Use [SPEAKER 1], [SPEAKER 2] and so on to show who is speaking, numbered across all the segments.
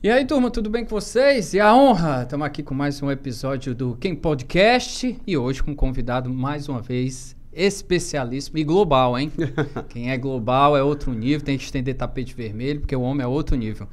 [SPEAKER 1] E aí, turma, tudo bem com vocês? E a honra, estamos aqui com mais um episódio do Quem Podcast e hoje com um convidado mais uma vez especialíssimo e global, hein? Quem é global é outro nível, tem que estender tapete vermelho, porque o homem é outro nível.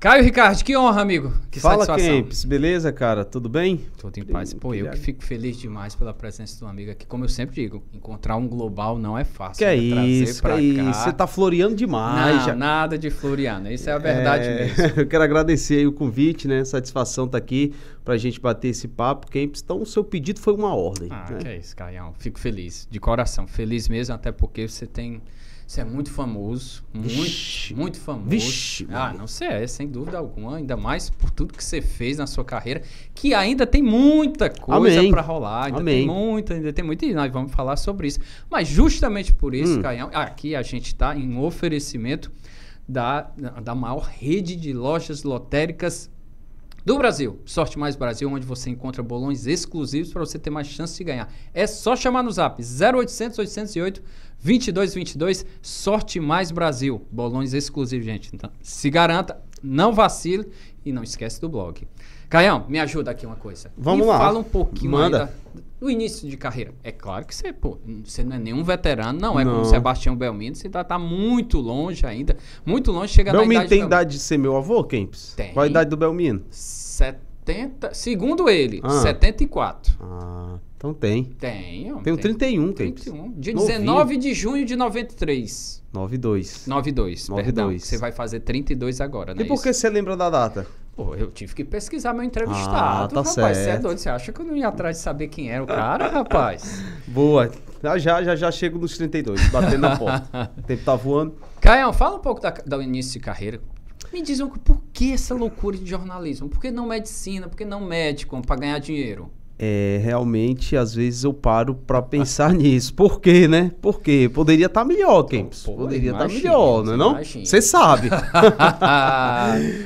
[SPEAKER 1] Caio Ricardo, que honra, amigo. Que Fala, satisfação.
[SPEAKER 2] Camps. Beleza, cara? Tudo bem? Tudo em paz. Pô, eu que
[SPEAKER 1] fico feliz demais pela presença do amigo aqui. Como eu sempre digo, encontrar um global não é fácil. Que é né? isso, que é isso. Você tá floreando demais. Não, já. nada de floreando. Isso é a é, verdade é...
[SPEAKER 2] mesmo. eu quero agradecer o convite, né? Satisfação tá aqui pra gente bater esse papo. Camps, então o seu pedido foi uma ordem. Ah, né? que é isso, Caião. Fico feliz, de coração. Feliz mesmo, até
[SPEAKER 1] porque você tem você é muito famoso, muito, muito famoso. Vixe, ah, não sei, é, sem dúvida alguma, ainda mais por tudo que você fez na sua carreira, que ainda tem muita coisa para rolar, ainda Amém. tem muita, ainda tem muito, e nós vamos falar sobre isso. Mas justamente por isso, hum. Caião, aqui a gente está em oferecimento da, da maior rede de lojas lotéricas do Brasil. Sorte Mais Brasil, onde você encontra bolões exclusivos para você ter mais chance de ganhar. É só chamar no zap 0800 808 22 22 Sorte Mais Brasil. Bolões exclusivos, gente. Então, se garanta, não vacile e não esquece do blog. Caião, me ajuda aqui uma coisa. Vamos me lá. Fala um pouquinho Manda. do início de carreira. É claro que você, pô, você não é nenhum veterano, não. É não. como Sebastião Belmino. você tá, tá muito longe ainda. Muito longe, chega Belmiro na idade... tem idade
[SPEAKER 2] de ser meu avô, Kempis? Tem. Qual a idade do Belmino? 70, segundo ele, ah.
[SPEAKER 1] 74.
[SPEAKER 2] Ah, então tem. Tenho. Tem. Tenho 31, tem. 31. Dia 19
[SPEAKER 1] de junho de 93. 92. 92, 92. Você vai fazer 32 agora, né? E é por
[SPEAKER 2] que você lembra da data? Pô, eu tive que
[SPEAKER 1] pesquisar meu entrevistado, ah, tá rapaz. É certo. Você é doido, você acha que eu não ia atrás de saber quem era o cara, rapaz?
[SPEAKER 2] Boa. Já, já, já chego nos 32, batendo na porta. o tempo tá voando. Caião, fala um pouco da, do início de carreira.
[SPEAKER 1] Me dizem por que essa loucura de jornalismo? Por que não medicina? Por que não médico para ganhar dinheiro?
[SPEAKER 2] é, realmente, às vezes eu paro para pensar nisso. Por quê, né? Por quê? Poderia estar tá melhor, Kempis. Poderia estar tá melhor, não é não? Você sabe.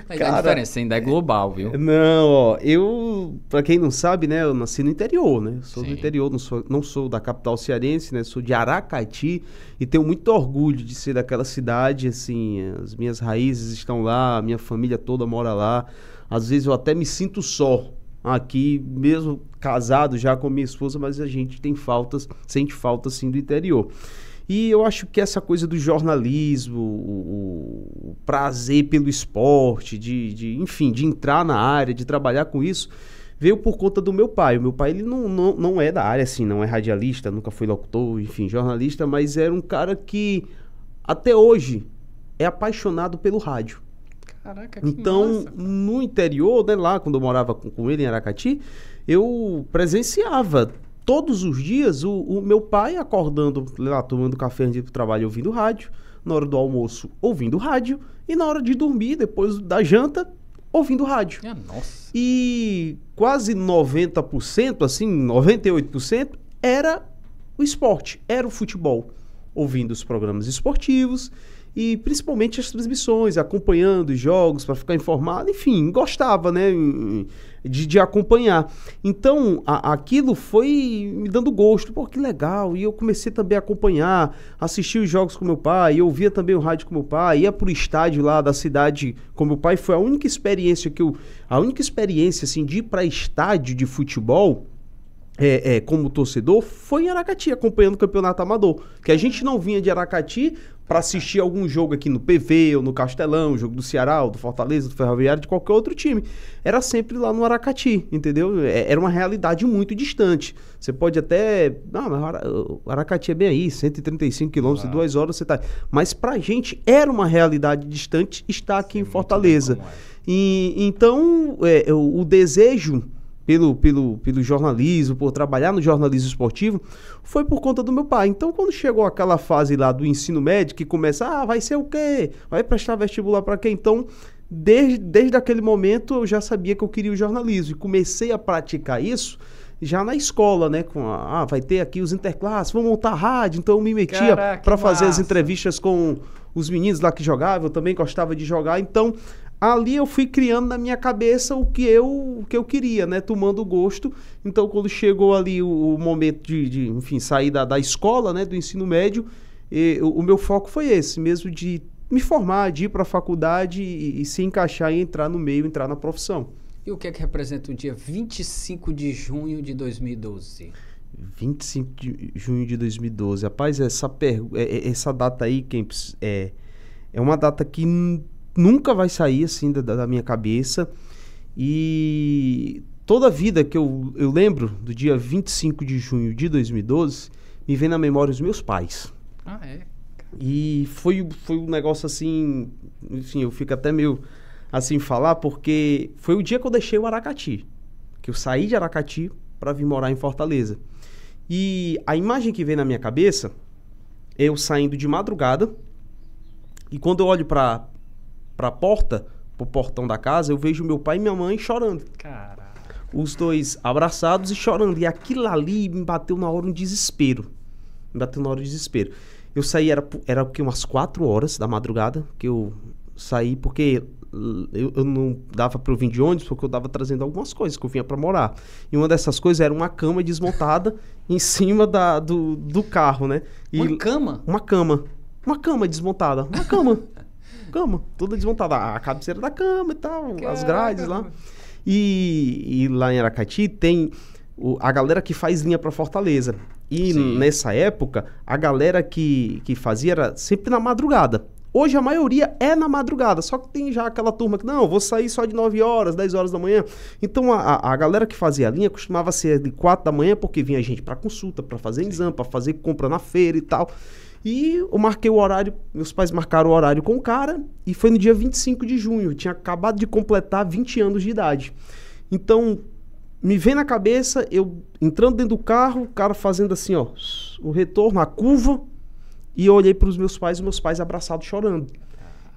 [SPEAKER 2] Mas Cara, a diferença ainda é global, viu? Não, ó, eu, para quem não sabe, né, eu nasci no interior, né? Sou Sim. do interior, não sou, não sou da capital cearense, né? Sou de Aracati e tenho muito orgulho de ser daquela cidade, assim, as minhas raízes estão lá, a minha família toda mora lá. Às vezes eu até me sinto só, aqui, mesmo casado já com minha esposa, mas a gente tem faltas, sente falta assim do interior. E eu acho que essa coisa do jornalismo, o, prazer pelo esporte, de, de, enfim, de entrar na área, de trabalhar com isso, veio por conta do meu pai. O meu pai ele não, não, não é da área, assim, não é radialista, nunca foi locutor, enfim, jornalista, mas era um cara que até hoje é apaixonado pelo rádio. Caraca, que Então, massa. no interior, né, lá quando eu morava com, com ele em Aracati, eu presenciava todos os dias o, o, meu pai acordando lá, tomando café antes do trabalho, ouvindo rádio, na hora do almoço, ouvindo rádio, e na hora de dormir, depois da janta, ouvindo rádio. Minha ah, nossa. E quase 90%, assim, 98% era o esporte, era o futebol, ouvindo os programas esportivos e principalmente as transmissões, acompanhando os jogos para ficar informado, enfim, gostava, né, de, de acompanhar. Então, a, aquilo foi me dando gosto, pô, que legal, e eu comecei também a acompanhar, assistir os jogos com meu pai, eu ouvia também o rádio com meu pai, ia pro estádio lá da cidade com meu pai, foi a única experiência que eu, a única experiência, assim, de ir para estádio de futebol, é, é, como torcedor foi em Aracati, acompanhando o campeonato amador. Que a gente não vinha de Aracati, para assistir algum jogo aqui no PV ou no Castelão, jogo do Ceará, ou do Fortaleza, do Ferroviário, de qualquer outro time. Era sempre lá no Aracati, entendeu? É, era uma realidade muito distante. Você pode até. Não, mas o Aracati é bem aí, 135 quilômetros, duas horas você tá. Mas pra gente era uma realidade distante estar aqui Sim, em Fortaleza. É. E, então, é, o, o desejo pelo, pelo, pelo jornalismo, por trabalhar no jornalismo esportivo, foi por conta do meu pai. Então, quando chegou aquela fase lá do ensino médio, que começa, ah, vai ser o quê? Vai prestar vestibular para quê? Então, desde, desde aquele momento, eu já sabia que eu queria o jornalismo e comecei a praticar isso já na escola, né? Com a, ah, vai ter aqui os interclasses, vamos montar rádio. Então, eu me metia para fazer as entrevistas com os meninos lá que jogavam, eu também gostava de jogar. Então, ali eu fui criando na minha cabeça o que eu, o que eu queria, né? Tomando gosto. Então, quando chegou ali o, o momento de, de, enfim, sair da, da escola, né? Do ensino médio, o, o, meu foco foi esse, mesmo de me formar, de ir para a faculdade e, e, se encaixar e entrar no meio, entrar na profissão.
[SPEAKER 1] E o que é que representa o dia 25 de junho de 2012?
[SPEAKER 2] 25 de junho de 2012. Rapaz, essa, per... É, é, essa data aí, Kempis, é, é uma data que nunca vai sair assim da, da minha cabeça. E toda a vida que eu, eu lembro do dia 25 de junho de 2012, me vem na memória os meus pais. Ah, é? E foi, foi um negócio assim, enfim, assim, eu fico até meio assim falar, porque foi o dia que eu deixei o Aracati, que eu saí de Aracati para vir morar em Fortaleza. E a imagem que vem na minha cabeça, eu saindo de madrugada, e quando eu olho para para a porta, pro portão da casa, eu vejo meu pai e minha mãe chorando. Caraca. Os dois abraçados e chorando. E aquilo ali me bateu na hora um desespero. Me bateu na hora um desespero. Eu saí, era, era que umas quatro horas da madrugada que eu saí, porque eu, eu não dava para eu vir de ônibus, porque eu dava trazendo algumas coisas que eu vinha para morar. E uma dessas coisas era uma cama desmontada em cima da, do, do carro, né? E uma cama? Uma cama. Uma cama desmontada. Uma cama. cama, toda desmontada. A cabeceira da cama e tal, as grades lá. E, e, lá em Aracati tem o, a galera que faz linha para Fortaleza. E Sim. nessa época, a galera que, que fazia era sempre na madrugada. Hoje a maioria é na madrugada, só que tem já aquela turma que, não, vou sair só de 9 horas, 10 horas da manhã. Então a, a galera que fazia a linha costumava ser de 4 da manhã, porque vinha gente para consulta, para fazer Sim. exame, para fazer compra na feira e tal. E eu marquei o horário, meus pais marcaram o horário com o cara, e foi no dia 25 de junho, tinha acabado de completar 20 anos de idade. Então, me vem na cabeça, eu entrando dentro do carro, o cara fazendo assim, ó, o retorno, a curva, e eu olhei para os meus pais, e meus pais abraçados chorando.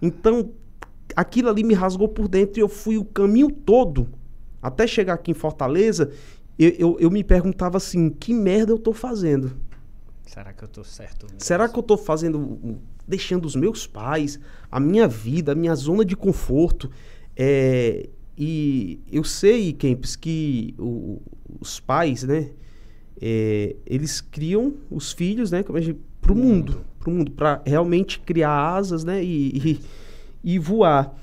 [SPEAKER 2] Então, aquilo ali me rasgou por dentro e eu fui o caminho todo, até chegar aqui em Fortaleza, eu, eu, eu me perguntava assim, que merda eu tô fazendo?
[SPEAKER 1] Será que eu tô certo mesmo?
[SPEAKER 2] Será que eu tô fazendo. deixando os meus pais, a minha vida, a minha zona de conforto. É, e eu sei, Kempis, que o, os pais, né? É, eles criam os filhos, né? Para é o mundo, para mundo, para realmente criar asas, né? E, e, e voar.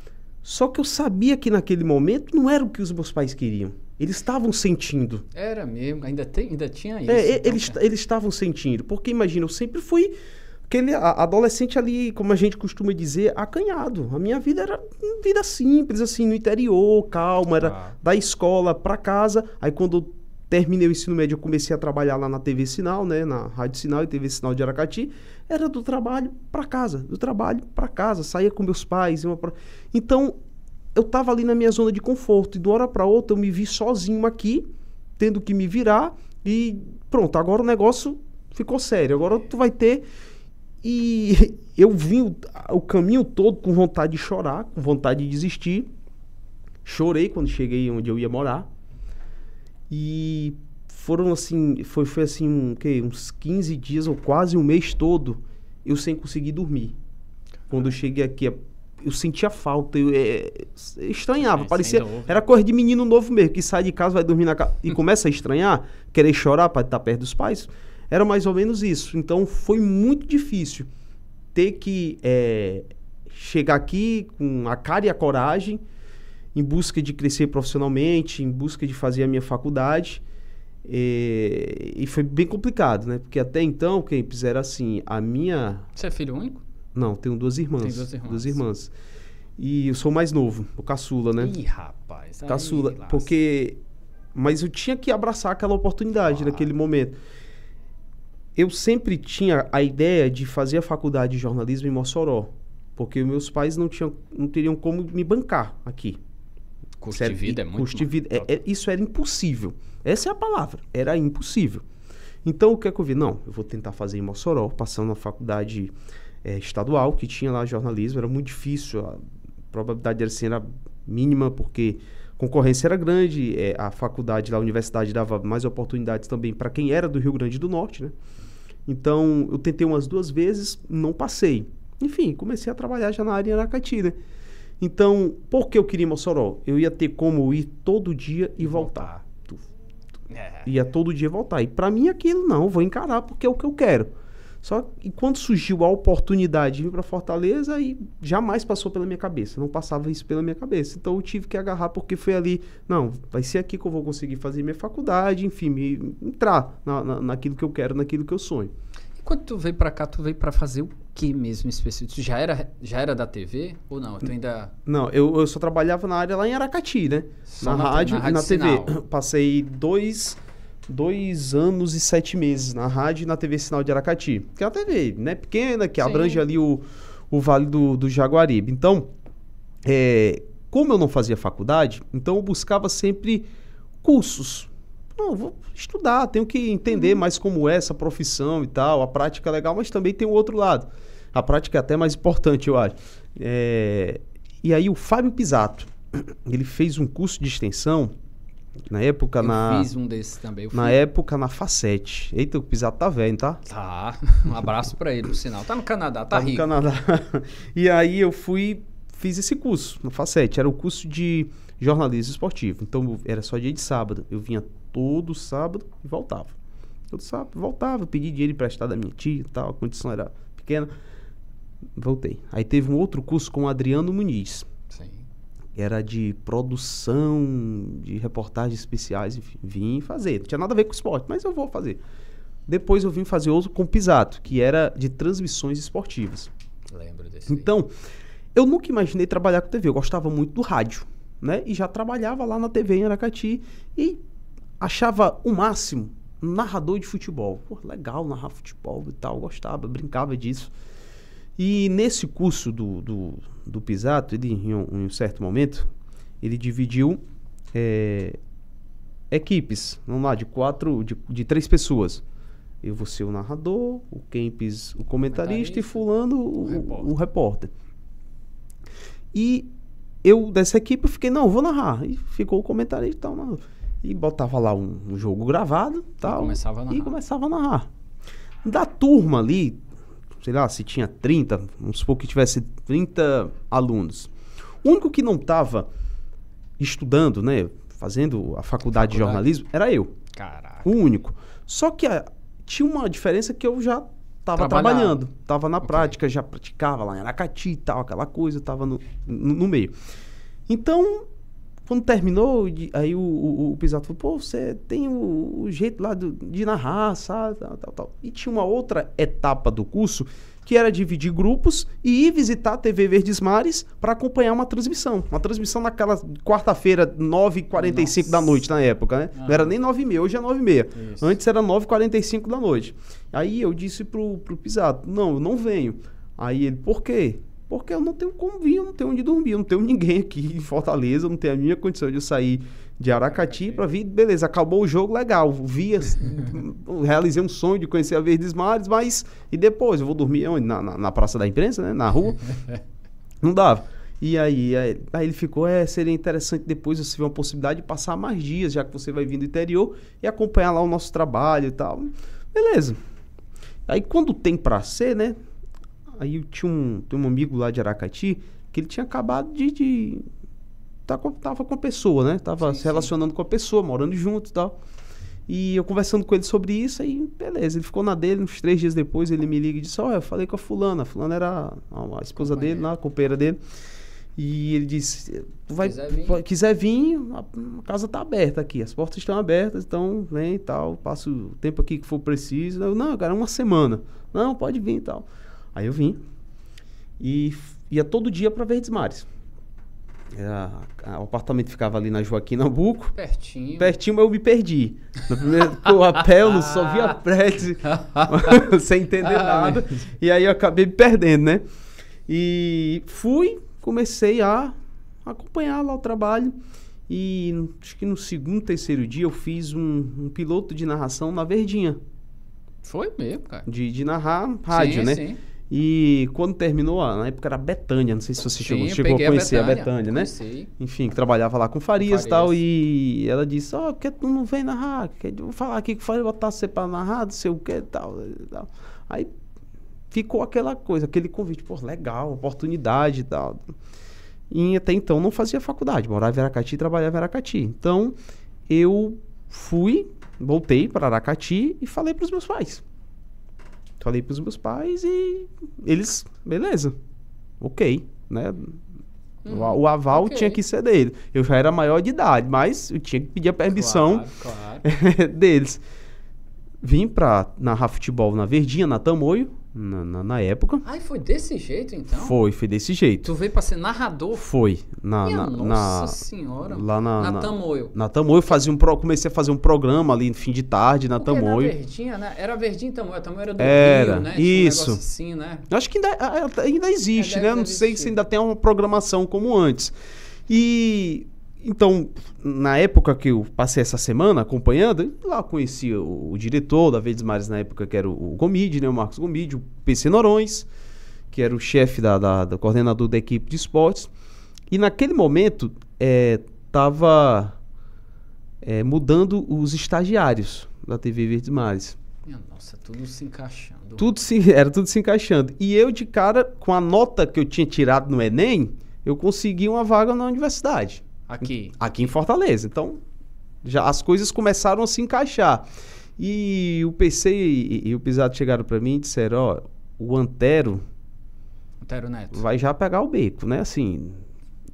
[SPEAKER 2] Só que eu sabia que naquele momento não era o que os meus pais queriam. Eles estavam sentindo.
[SPEAKER 1] Era mesmo, ainda, tem, ainda tinha é, isso. É, então, eles,
[SPEAKER 2] eles estavam sentindo, porque imagina, eu sempre fui aquele adolescente ali, como a gente costuma dizer, acanhado. A minha vida era vida simples, assim, no interior, calma, era ah. da escola para casa. Aí quando eu terminei o ensino médio, eu comecei a trabalhar lá na TV Sinal, né, na Rádio Sinal e TV Sinal de Aracati. Era do trabalho para casa, do trabalho para casa, saía com meus pais. Uma... Então, eu estava ali na minha zona de conforto e de uma hora para outra eu me vi sozinho aqui, tendo que me virar e pronto, agora o negócio ficou sério. Agora tu vai ter e eu vim o, o caminho todo com vontade de chorar, com vontade de desistir. Chorei quando cheguei onde eu ia morar. E foram assim, foi, foi assim, um, que, uns 15 dias ou quase um mês todo eu sem conseguir dormir. Quando eu cheguei aqui, eu sentia falta, eu, é, é estranhava, é, parecia, era coisa de menino novo mesmo, que sai de casa, vai dormir na casa e começa a estranhar, querer chorar para estar perto dos pais, era mais ou menos isso. Então foi muito difícil ter que é, chegar aqui com a cara e a coragem, em busca de crescer profissionalmente, em busca de fazer a minha faculdade. E, é, e foi bem complicado, né? Porque até então, quem fizeram assim, a minha.
[SPEAKER 1] Você é filho único?
[SPEAKER 2] Não, tenho duas irmãs. Tem duas irmãs. Duas irmãs. E eu sou mais novo, o caçula, né? Ih, rapaz. Caçula, aí, porque... Mas eu tinha que abraçar aquela oportunidade ah. naquele momento. Eu sempre tinha a ideia de fazer a faculdade de jornalismo em Mossoró, porque meus pais não, tinham, não teriam como me bancar aqui. Custo de vida é muito... Custo de vida, é, é, isso era impossível. Essa é a palavra, era impossível. Então, o que é que eu vi? Não, eu vou tentar fazer em Mossoró, passando na faculdade é, estadual que tinha lá jornalismo, era muito difícil, a probabilidade de assim era mínima, porque a concorrência era grande, é, a faculdade, a universidade dava mais oportunidades também para quem era do Rio Grande do Norte, né? Então, eu tentei umas duas vezes, não passei. Enfim, comecei a trabalhar já na área Aracati, né? Então, por que eu queria Mossoró? Eu ia ter como ir todo dia e voltar. É. Ia todo dia voltar. E para mim aquilo não, vou encarar porque é o que eu quero. Só que quando surgiu a oportunidade de vir para Fortaleza, e jamais passou pela minha cabeça, não passava isso pela minha cabeça. Então eu tive que agarrar porque foi ali, não, vai ser aqui que eu vou conseguir fazer minha faculdade, enfim, me, entrar na, na, naquilo que eu quero, naquilo que eu sonho.
[SPEAKER 1] E quando tu veio para cá, tu veio para fazer o que mesmo específico?
[SPEAKER 2] Tu já era, já era da
[SPEAKER 1] TV ou não? Tu ainda...
[SPEAKER 2] Não, eu, eu só trabalhava na área lá em Aracati, né? Só na, na rádio na e rádio na TV. Sinal. Passei dois dois anos e sete meses na rádio e na TV Sinal de Aracati. Que é uma TV né, pequena, que Sim. abrange ali o, o Vale do, do Jaguaribe. Então, é, como eu não fazia faculdade, então eu buscava sempre cursos. Não, vou estudar, tenho que entender uhum. mais como é essa profissão e tal. A prática é legal, mas também tem o outro lado. A prática é até mais importante, eu acho. É, e aí o Fábio Pisato, ele fez um curso de extensão na época, eu na. fiz um desses também. Na época, na Facete. Eita, o pisado tá velho, tá?
[SPEAKER 1] Tá. Um abraço para ele, por sinal. Tá no Canadá, tá, tá rico. no Canadá.
[SPEAKER 2] E aí eu fui, fiz esse curso na Facete. Era o curso de jornalismo esportivo. Então era só dia de sábado. Eu vinha todo sábado e voltava. Todo sábado, voltava, pedi dinheiro emprestado da minha tia e tal. A condição era pequena. Voltei. Aí teve um outro curso com o Adriano Muniz era de produção, de reportagens especiais, enfim, vim fazer. Não tinha nada a ver com esporte, mas eu vou fazer. Depois eu vim fazer outro com Pisato, que era de transmissões esportivas. Lembro desse. Então, eu nunca imaginei trabalhar com TV. Eu gostava muito do rádio, né? E já trabalhava lá na TV em Aracati e achava o máximo narrador de futebol. Pô, legal narrar futebol e tal, gostava, brincava disso. E nesse curso do, do do Pisato, ele em um, em um certo momento, ele dividiu é, equipes, vamos lá, de quatro, de, de três pessoas. Eu vou ser o narrador, o Kempis o comentarista, comentarista e fulano o, o, repórter. o, repórter. E eu dessa equipe eu fiquei, não, vou narrar. E ficou o comentarista e tal. E botava lá um, um jogo gravado tal, e começava E começava a narrar. Da turma ali, sei lá, se tinha 30, vamos supor que tivesse 30 alunos. O único que não estava estudando, né, fazendo a faculdade, faculdade, de jornalismo, era eu. Caraca. O único. Só que a, ah, tinha uma diferença que eu já estava trabalhando, estava na okay. prática, já praticava lá em Aracati e tal, aquela coisa, estava no, no, no meio. Então, quando terminou, aí o, o, o Pisato falou, pô, você tem o, o jeito lá do, de narrar, sabe? Tal, tal, tal. E tinha uma outra etapa do curso que era dividir grupos e ir visitar a TV Verdes Mares para acompanhar uma transmissão. Uma transmissão naquela quarta-feira, 9h45 da noite, na época, né? Ah. Não era nem 9h30, hoje é 9h30. Antes era 9h45 da noite. Aí eu disse pro, pro Pisato, não, eu não venho. Aí ele, por quê? Porque eu não tenho como vir, eu não tenho onde dormir, eu não tenho ninguém aqui em Fortaleza, eu não tenho a minha condição de eu sair de Aracati para vir. Beleza, acabou o jogo, legal. Via, realizei um sonho de conhecer a Verdes Mares, mas. E depois? Eu vou dormir onde? Na, na, na Praça da Imprensa, né? Na rua. não dava. E aí, aí, aí, ele ficou, é, seria interessante depois você ver uma possibilidade de passar mais dias, já que você vai vir do interior e acompanhar lá o nosso trabalho e tal. Beleza. Aí quando tem pra ser, né? Aí tinha um, tinha um amigo lá de Aracati que ele tinha acabado de. de tá com, tava com a pessoa, né? Tava sim, se relacionando sim. com a pessoa, morando junto e tal. E eu conversando com ele sobre isso, aí beleza, ele ficou na dele, uns três dias depois ele me liga e disse, olha eu falei com a fulana, a fulana era a esposa dele, a companheira dele. E ele disse, vai, quiser vir, quiser vir a, casa tá aberta aqui, as portas estão abertas, então vem e tal, passa o tempo aqui que for preciso. Eu, não, cara, é uma semana. Não, pode vir e tal. Aí eu vim e ia todo dia para Verdes Mares. Era, é, o apartamento ficava ali na Joaquim Nabuco. Pertinho. Pertinho, mas eu me perdi. No primeiro pô, a pé, eu só via prédio, ah, sem entender nada. E aí eu acabei me perdendo, né? E fui, comecei a acompanhar lá o trabalho. E acho que no segundo, terceiro dia eu fiz um, um piloto de narração na Verdinha. Foi mesmo, cara. De, de narrar rádio, sim, né? Sim. E quando terminou, na época era Betânia, não sei se você Sim, chegou, chegou a conhecer a Betânia, né? Conheci. Enfim, que trabalhava lá com Farias e tal. E ela disse: Ó, oh, que tu não vem narrar? Quer vou falar aqui que Farias botar você pra narrar, não sei o que e tal, tal. Aí ficou aquela coisa, aquele convite, pô, legal, oportunidade e tal. E até então não fazia faculdade, morava em Aracati e trabalhava em Aracati. Então eu fui, voltei para Aracati e falei para os meus pais. Falei pros meus pais e eles, beleza, ok, né? Uhum, o aval okay. tinha que ser dele. Eu já era maior de idade, mas eu tinha que pedir a permissão claro, claro. deles. Vim pra narrar futebol na Verdinha, na Tamoio, na, na, na, época.
[SPEAKER 1] Ai, foi desse jeito então? Foi,
[SPEAKER 2] foi desse jeito. Tu veio
[SPEAKER 1] pra ser narrador? Foi.
[SPEAKER 2] Na, na, nossa senhora. Lá na, na, na Tamoio. Na Tamoio, fazia um pro, comecei a fazer um programa ali no fim de tarde na Porque Tamoio. Era
[SPEAKER 1] verdinha, né? Era verdinha Tamoio, a Tamoio era do era, Rio, né? Tinha isso. Um assim, né?
[SPEAKER 2] Acho que ainda, ainda existe, é, né? Não existir. sei se ainda tem uma programação como antes. E então, na época que eu passei essa semana acompanhando, lá conheci o, o diretor da Verdes Mares na época, que era o, o Gomide, né, o Marcos Gomide, o PC Norões, que era o chefe da, da, da, coordenador da equipe de esportes. E naquele momento estava eh, é, eh, é, mudando os estagiários da TV Verdes Mares.
[SPEAKER 1] nossa, tudo se encaixando.
[SPEAKER 2] Tudo se, era tudo se encaixando. E eu, de cara, com a nota que eu tinha tirado no Enem, eu consegui uma vaga na universidade. Aqui. Aqui em Fortaleza. Então, já as coisas começaram a se encaixar. E o PC e, e o Pisado chegaram para mim e disseram, ó, o Antero... Antero Neto. Vai já pegar o beco, né? Assim...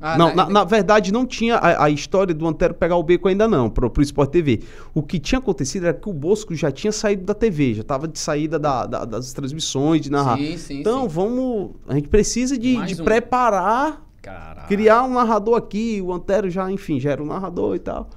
[SPEAKER 2] Ah, não, né, na, na, na, verdade, não tinha a, a, história do Antero pegar o beco ainda não, pro, pro Sport TV. O que tinha acontecido era que o Bosco já tinha saído da TV, já tava de saída da, da, das transmissões, de narrar. Sim, sim, então, sim. vamos... A gente precisa de, de um. preparar Caraca. Criar um narrador aqui, o Antero já, enfim, já era um narrador e tal.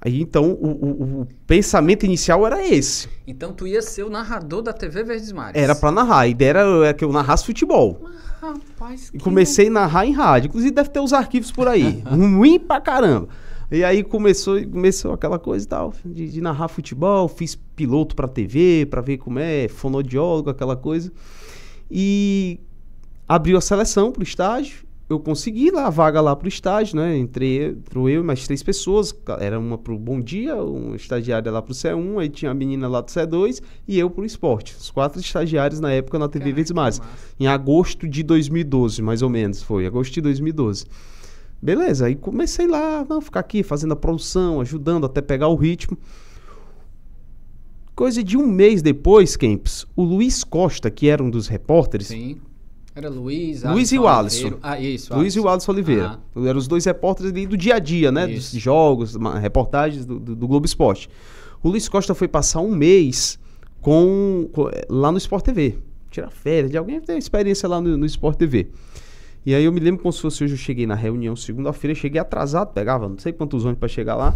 [SPEAKER 2] Aí então o, o, o, pensamento inicial era esse.
[SPEAKER 1] Então tu ia ser o narrador da TV Verdes Mares. Era
[SPEAKER 2] para narrar. A ideia era que eu narrasse futebol. Ah, rapaz, e comecei a narrar em rádio. Inclusive deve ter os arquivos por aí. Ruim pra caramba. E aí começou, começou aquela coisa e tal, de, de narrar futebol, fiz piloto pra TV, pra ver como é, fonodiólogo, aquela coisa. E abriu a seleção para o estágio. Eu consegui lá a vaga lá para o estágio, né? Entrei, entrou eu e mais três pessoas. Era uma para o Bom Dia, uma estagiária lá para o C1, aí tinha a menina lá do C2 e eu para o esporte. Os quatro estagiários na época na TV Caraca, Verdes Mares. Em agosto de 2012, mais ou menos, foi. Agosto de 2012. Beleza, aí comecei lá, não, ficar aqui fazendo a produção, ajudando até pegar o ritmo. Coisa de um mês depois, Kempis, o Luiz Costa, que era um dos repórteres, Sim.
[SPEAKER 1] Era Luiz, Luiz e o Alisson. Ah, isso. Luiz Alisson. e o Alisson Oliveira.
[SPEAKER 2] Eram os dois repórteres do dia a dia, né? Isso. Dos jogos, reportagens do, do, do Globo Esporte. O Luiz Costa foi passar um mês com, com eh, lá no Sport TV. Tirar férias de alguém que tem experiência lá no, no Sport TV. E aí eu me lembro como se fosse hoje eu cheguei na reunião segunda-feira, cheguei atrasado, pegava não sei quantos ônibus para chegar lá.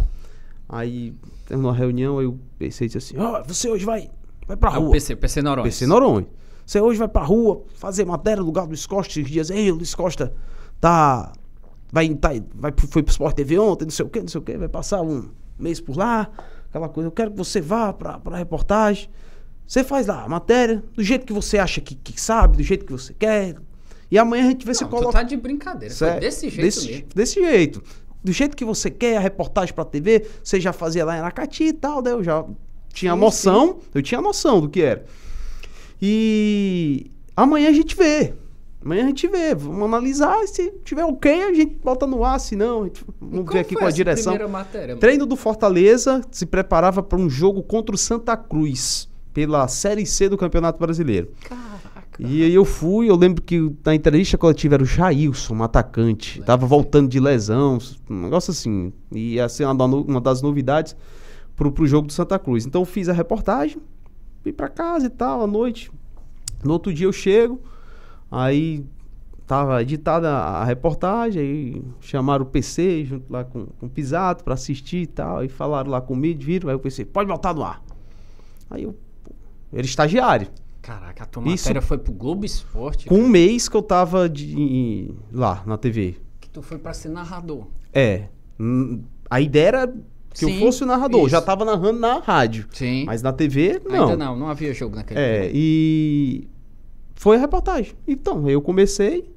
[SPEAKER 2] Aí terminou a reunião, eu pensei assim, ó, oh, você hoje vai, vai pra
[SPEAKER 1] rua. É o PC, PC Noronha. PC
[SPEAKER 2] Noronha. Você hoje vai pra rua fazer matéria no lugar do Luiz Costa esses dias. Ei, o Luiz Costa tá. Vai, tá, vai, foi pro Sport TV ontem, não sei o quê, não sei o quê, vai passar um mês por lá, aquela coisa. Eu quero que você vá pra, pra reportagem. Você faz lá a matéria, do jeito que você acha que, que sabe, do jeito que você quer. E amanhã a gente vê se coloca. tá
[SPEAKER 1] de brincadeira, certo? foi é desse jeito desse, mesmo.
[SPEAKER 2] Desse jeito. Do jeito que você quer, a reportagem pra TV, você já fazia lá em Aracati e tal, né? eu já tinha sim, noção, sim. eu tinha noção do que era. E amanhã a gente vê. Amanhã a gente vê, vamos analisar. Se tiver ok, a gente bota no ar. Se não, vamos ver aqui com a direção. Matéria, Treino do Fortaleza se preparava para um jogo contra o Santa Cruz pela Série C do Campeonato Brasileiro. Caraca. E aí eu fui, eu lembro que na entrevista coletiva era o Jailson, um atacante. Lembra. Tava voltando de lesão, um negócio assim. E assim, uma das novidades para o jogo do Santa Cruz. Então eu fiz a reportagem, ir para casa e tal, à noite. No outro dia eu chego, aí tava editada a reportagem, aí chamaram o PC junto lá com, com o Pisato para assistir e tal, aí falaram lá comigo, viram, aí eu pensei, pode voltar no ar. Aí eu, era estagiário.
[SPEAKER 1] Caraca, a tua isso, matéria foi pro Globo Esporte? Com cara. um
[SPEAKER 2] mês que eu tava de, lá na TV.
[SPEAKER 1] Que tu foi para ser narrador.
[SPEAKER 2] É. A ideia era se Sim, eu fosse o narrador, isso. já tava narrando na rádio. Sim. Mas na TV, não. Ainda não,
[SPEAKER 1] não havia jogo naquele É,
[SPEAKER 2] e foi a reportagem. Então, eu comecei,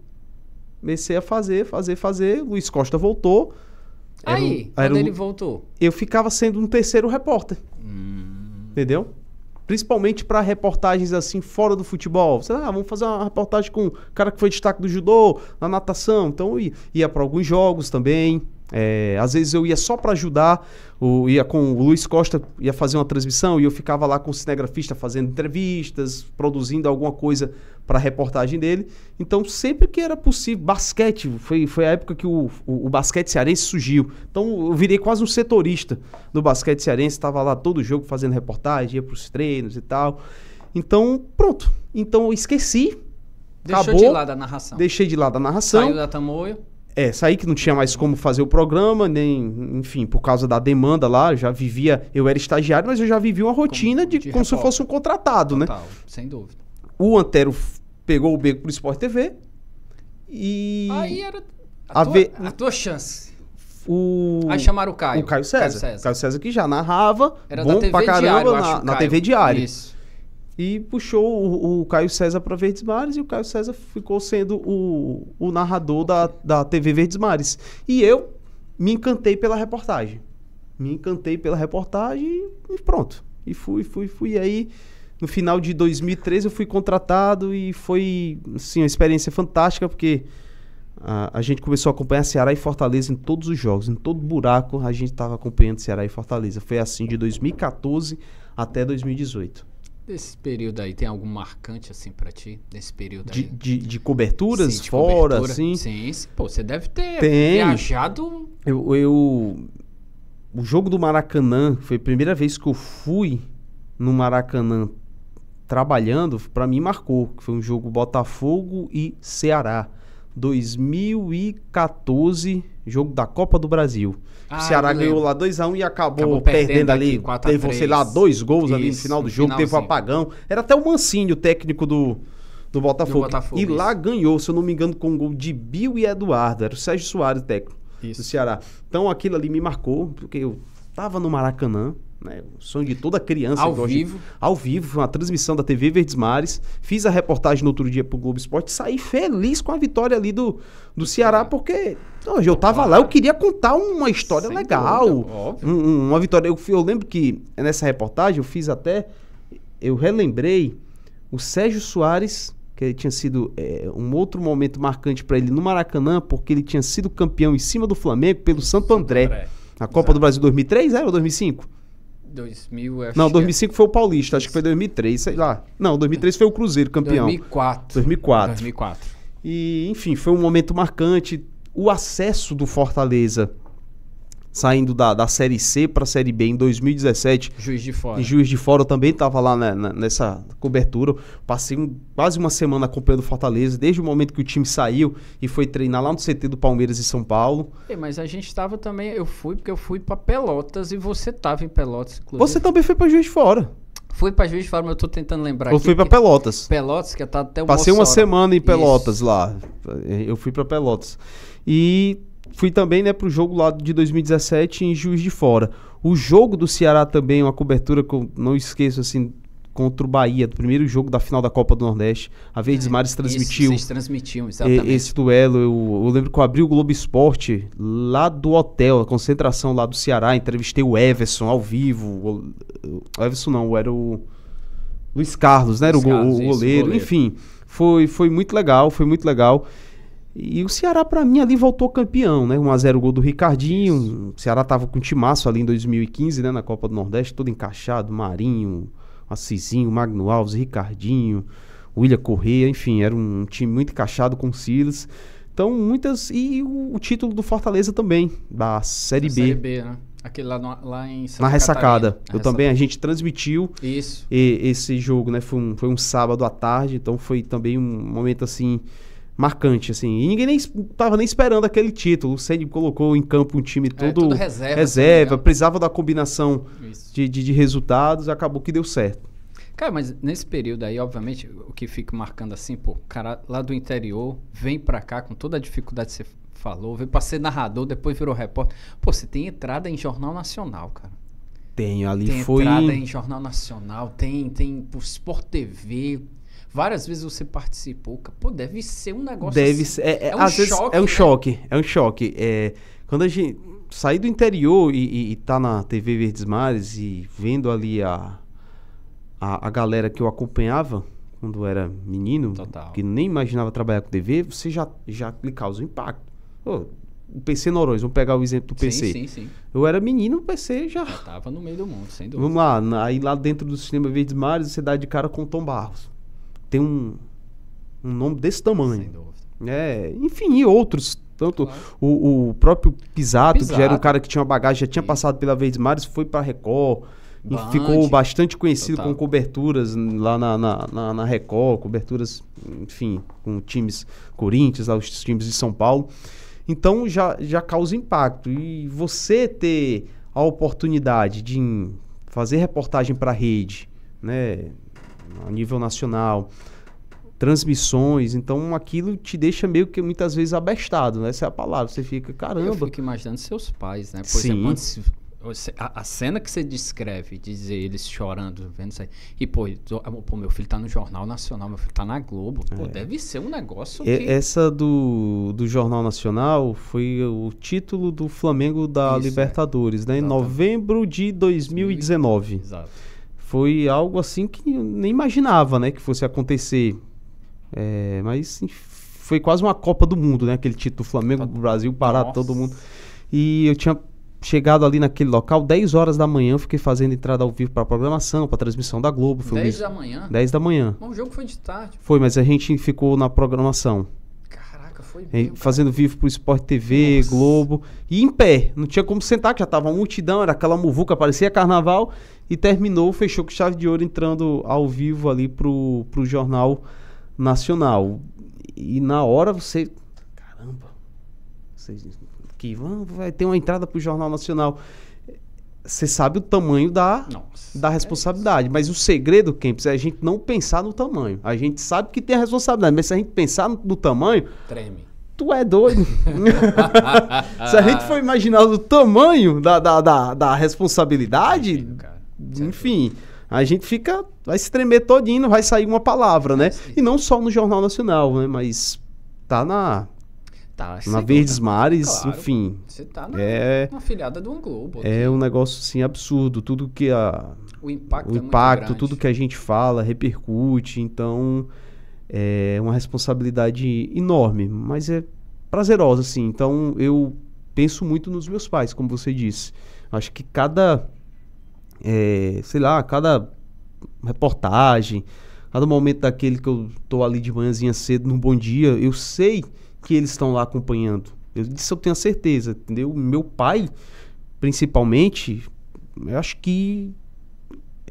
[SPEAKER 2] comecei a fazer, fazer, fazer. Luiz Costa voltou. Aí, era, quando ele voltou? Eu ficava sendo um terceiro repórter. Hum. Entendeu? Principalmente para reportagens assim fora do futebol. Ah, vamos fazer uma reportagem com o cara que foi destaque do judô, na natação. Então ia, ia para alguns jogos também. É, às vezes eu ia só para ajudar, o ia com o Luiz Costa, ia fazer uma transmissão e eu ficava lá com o cinegrafista fazendo entrevistas, produzindo alguma coisa para a reportagem dele. Então, sempre que era possível, basquete, foi, foi a época que o, o, o basquete cearense surgiu. Então, eu virei quase um setorista do basquete cearense, estava lá todo jogo fazendo reportagem, ia para os treinos e tal. Então, pronto. Então, eu esqueci. Deixou acabou, de lado a narração. Deixei de lado a narração. Saiu
[SPEAKER 1] da Tamoio.
[SPEAKER 2] É, saí que não tinha mais como fazer o programa, nem, enfim, por causa da demanda lá, já vivia, eu era estagiário, mas eu já vivia uma rotina como, de, de, como repórter. se fosse um contratado, né? Total, né? sem dúvida. O Antero pegou o beco pro Sport TV e. Aí era a, a, tua, ve... a tua chance. O... Aí chamaram o Caio. O Caio César. Caio César, Caio César que já narrava, era bom pra caramba, diário, na, na TV Diário. Isso. E puxou o, o Caio César para Verdes Mares e o Caio César ficou sendo o, o narrador da, da TV Verdes Mares. E eu me encantei pela reportagem. Me encantei pela reportagem e pronto. E fui, fui, fui. E aí, no final de 2013, eu fui contratado e foi assim, uma experiência fantástica, porque a, a gente começou a acompanhar Ceará e Fortaleza em todos os jogos, em todo buraco a gente estava acompanhando Ceará e Fortaleza. Foi assim de 2014 até 2018.
[SPEAKER 1] Desse período aí, tem algo marcante assim para ti? nesse período de, aí? De,
[SPEAKER 2] de coberturas sim, de fora, cobertura. assim?
[SPEAKER 1] Sim, sim. Pô, você deve ter tem. viajado.
[SPEAKER 2] Eu, eu. O jogo do Maracanã, foi a primeira vez que eu fui no Maracanã trabalhando, para mim marcou. Foi um jogo Botafogo e Ceará. 2014, jogo da Copa do Brasil. Ah, o Ceará ganhou lá 2x1 um e acabou, acabou perdendo, perdendo, ali. Teve, sei lá, dois gols Isso, ali no final do jogo, finalzinho. teve um apagão. Era até o Mancini, o técnico do, do Botafogo. Do Botafogo e isso. lá ganhou, se eu não me engano, com um gol de Bill e Eduardo. Era o Sérgio Soares, o técnico isso. do Ceará. Então aquilo ali me marcou, porque eu tava no Maracanã, né? O sonho de toda criança. Ao vivo. De... Ao vivo, foi uma transmissão da TV Verdes Mares. Fiz a reportagem no outro dia pro Globo Esporte. Saí feliz com a vitória ali do, do Ceará, é. porque hoje eu tava lá, eu queria contar uma história Sem legal. Dúvida, um, uma vitória. Eu, eu lembro que nessa reportagem eu fiz até. Eu relembrei o Sérgio Soares que tinha sido é, um outro momento marcante para ele no Maracanã, porque ele tinha sido campeão em cima do Flamengo pelo Santo André. André. Na Copa Exato. do Brasil 2003, era ou 2005?
[SPEAKER 1] 2000, acho Não, 2005
[SPEAKER 2] que... É. foi o Paulista, acho que foi 2003, sei lá. Não, 2003 foi o Cruzeiro campeão. 2004. 2004. 2004. E, enfim, foi um momento marcante. O acesso do Fortaleza saindo da, da Série C para a Série B em 2017. Juiz de Fora. E Juiz de Fora eu também estava lá na, né, né, nessa cobertura. Passei um, quase uma semana acompanhando Fortaleza, desde o momento que o time saiu e foi treinar lá no CT do Palmeiras em São Paulo.
[SPEAKER 1] É, mas a gente estava também, eu fui porque eu fui para Pelotas e você estava em Pelotas. Inclusive. Você também foi para Juiz de Fora. Fui pra Juiz de Fora, mas eu tô tentando lembrar Eu aqui, fui pra Pelotas. Pelotas, que tá até o Passei uma semana em Pelotas
[SPEAKER 2] Isso. lá. Eu fui pra Pelotas. E fui também né, para o jogo lá de 2017 em Juiz de Fora. O jogo do Ceará também, uma cobertura que eu não esqueço, assim, contra o Bahia, do primeiro jogo da final da Copa do Nordeste. A Verdes é, Mares transmitiu. Isso, transmitiam, exatamente. Esse duelo, eu, eu, lembro que eu abri o Globo Esporte lá do hotel, a concentração lá do Ceará, entrevistei o Everson ao vivo. O, o Everson não, era o Luiz Carlos, né? Era o, Carlos, o, goleiro, isso, o goleiro, enfim. Foi, foi muito legal, foi muito legal. E o Ceará, para mim, ali voltou campeão, né? 1x0 gol do Ricardinho. Isso. O Ceará tava com o timaço ali em 2015, né? Na Copa do Nordeste, todo encaixado. Marinho, Assisinho, Magno Alves, Ricardinho, William Correia. Enfim, era um time muito encaixado com o Silas. Então, muitas... E o, o título do Fortaleza também, da Série da B. Série
[SPEAKER 1] B, né? Aquele lá, no, lá em Santa Na ressacada. Catarina. Eu também, a
[SPEAKER 2] gente transmitiu Isso. E, esse jogo, né? Foi um, foi um sábado à tarde, então foi também um momento, assim marcante, assim. E ninguém nem tava nem esperando aquele título. O Sandy colocou em campo um time é, todo, é, reserva, reserva né? precisava da combinação de, de, de, resultados, acabou que deu certo.
[SPEAKER 1] Cara, mas nesse período aí, obviamente, o que fica marcando assim, pô, cara lá do interior vem pra cá com toda a dificuldade que você falou, veio pra ser narrador, depois virou repórter. Pô, você tem entrada em jornal nacional, cara.
[SPEAKER 2] tenho ali tem foi. Tem entrada em
[SPEAKER 1] Jornal Nacional, tem, tem por Sport TV, Várias vezes você participou, pô, deve ser um negócio. Deve assim. ser. É, é, é um choque, vezes, é um né?
[SPEAKER 2] choque. É um choque. É, quando a gente sair do interior e, e, e, tá na TV Verdes Mares e vendo ali a, a, a galera que eu acompanhava quando era menino, Total. que nem imaginava trabalhar com TV, você já, já lhe causa um impacto. o PC Norões, vamos pegar o exemplo do PC. Sim, sim, sim. Eu era menino, o
[SPEAKER 1] PC já. Eu tava no meio do mundo, sem dúvida. Vamos
[SPEAKER 2] lá, aí lá dentro do cinema Verdes Mares, você dá de cara com o Tom Barros tem um, um nome desse tamanho. Sem dúvida. É, enfim, e outros. Tanto claro. o, o, próprio Pisato, Pisato, que já era um cara que tinha uma bagagem, já tinha passado pela Vez Mares, foi para Record. Band, ficou bastante conhecido total. com coberturas lá na, na, na, na, Record, coberturas, enfim, com times Corinthians, lá, os times de São Paulo. Então já, já causa impacto. E você ter a oportunidade de fazer reportagem para a rede, né? a nível nacional, transmissões, então aquilo te deixa meio que muitas vezes abestado, né? Essa é a palavra, você fica, caramba. Eu
[SPEAKER 1] fico imaginando seus pais, né? Por é, Sim. exemplo, a, a, cena que você descreve, dizer eles chorando, vendo isso aí. E, pô, pô, meu filho tá no Jornal Nacional, meu filho tá na Globo. Pô, é. deve ser um negócio é, Essa
[SPEAKER 2] do, do Jornal Nacional foi o título do Flamengo da isso, é. Libertadores, é. né? Em novembro de 2019. Exato foi algo assim que nem imaginava, né, que fosse acontecer. É, mas foi quase uma Copa do Mundo, né, aquele título do Flamengo, do tá- Brasil, parar todo mundo. E eu tinha chegado ali naquele local, 10 horas da manhã, fiquei fazendo entrada ao vivo para programação, para transmissão da Globo. Foi 10 da manhã? 10 da manhã. Bom,
[SPEAKER 1] o jogo foi de tarde. Foi,
[SPEAKER 2] mas a gente ficou na programação. Caraca, foi mesmo, Fazendo vivo pro Sport TV, Nossa. Globo. E em pé. Não tinha como sentar, que já tava uma multidão, era aquela muvuca, parecia carnaval. E terminou, fechou com chave de ouro, entrando ao vivo ali pro, pro Jornal Nacional. E na hora você. Caramba! Vocês que vão, vai ter uma entrada pro Jornal Nacional você sabe o tamanho da, da é responsabilidade. É mas o segredo, Kempis, é a gente não pensar no tamanho. A gente sabe que tem a responsabilidade, mas se a gente pensar no, no tamanho. Treme. Tu é doido. se a gente for imaginar o tamanho da, da, da, da responsabilidade, Imagino, é enfim. A gente fica, vai se tremer todinho, vai sair uma palavra, né? Sim. E não só no Jornal Nacional, né? Mas tá na, Tá, na Verdes Mares, claro, enfim. Você tá na, é, na
[SPEAKER 1] filiada do Globo. É um
[SPEAKER 2] negócio assim absurdo, tudo que a o impacto, o é impacto é tudo que a gente fala repercute, então é uma responsabilidade enorme, mas é prazerosa assim. Então eu penso muito nos meus pais, como você disse. Acho que cada é, sei lá, cada reportagem, cada momento daquele que eu tô ali de manhãzinha cedo no bom dia, eu sei que eles estão lá acompanhando. Eu, disso eu tenho certeza, entendeu? Meu pai, principalmente, eu acho que.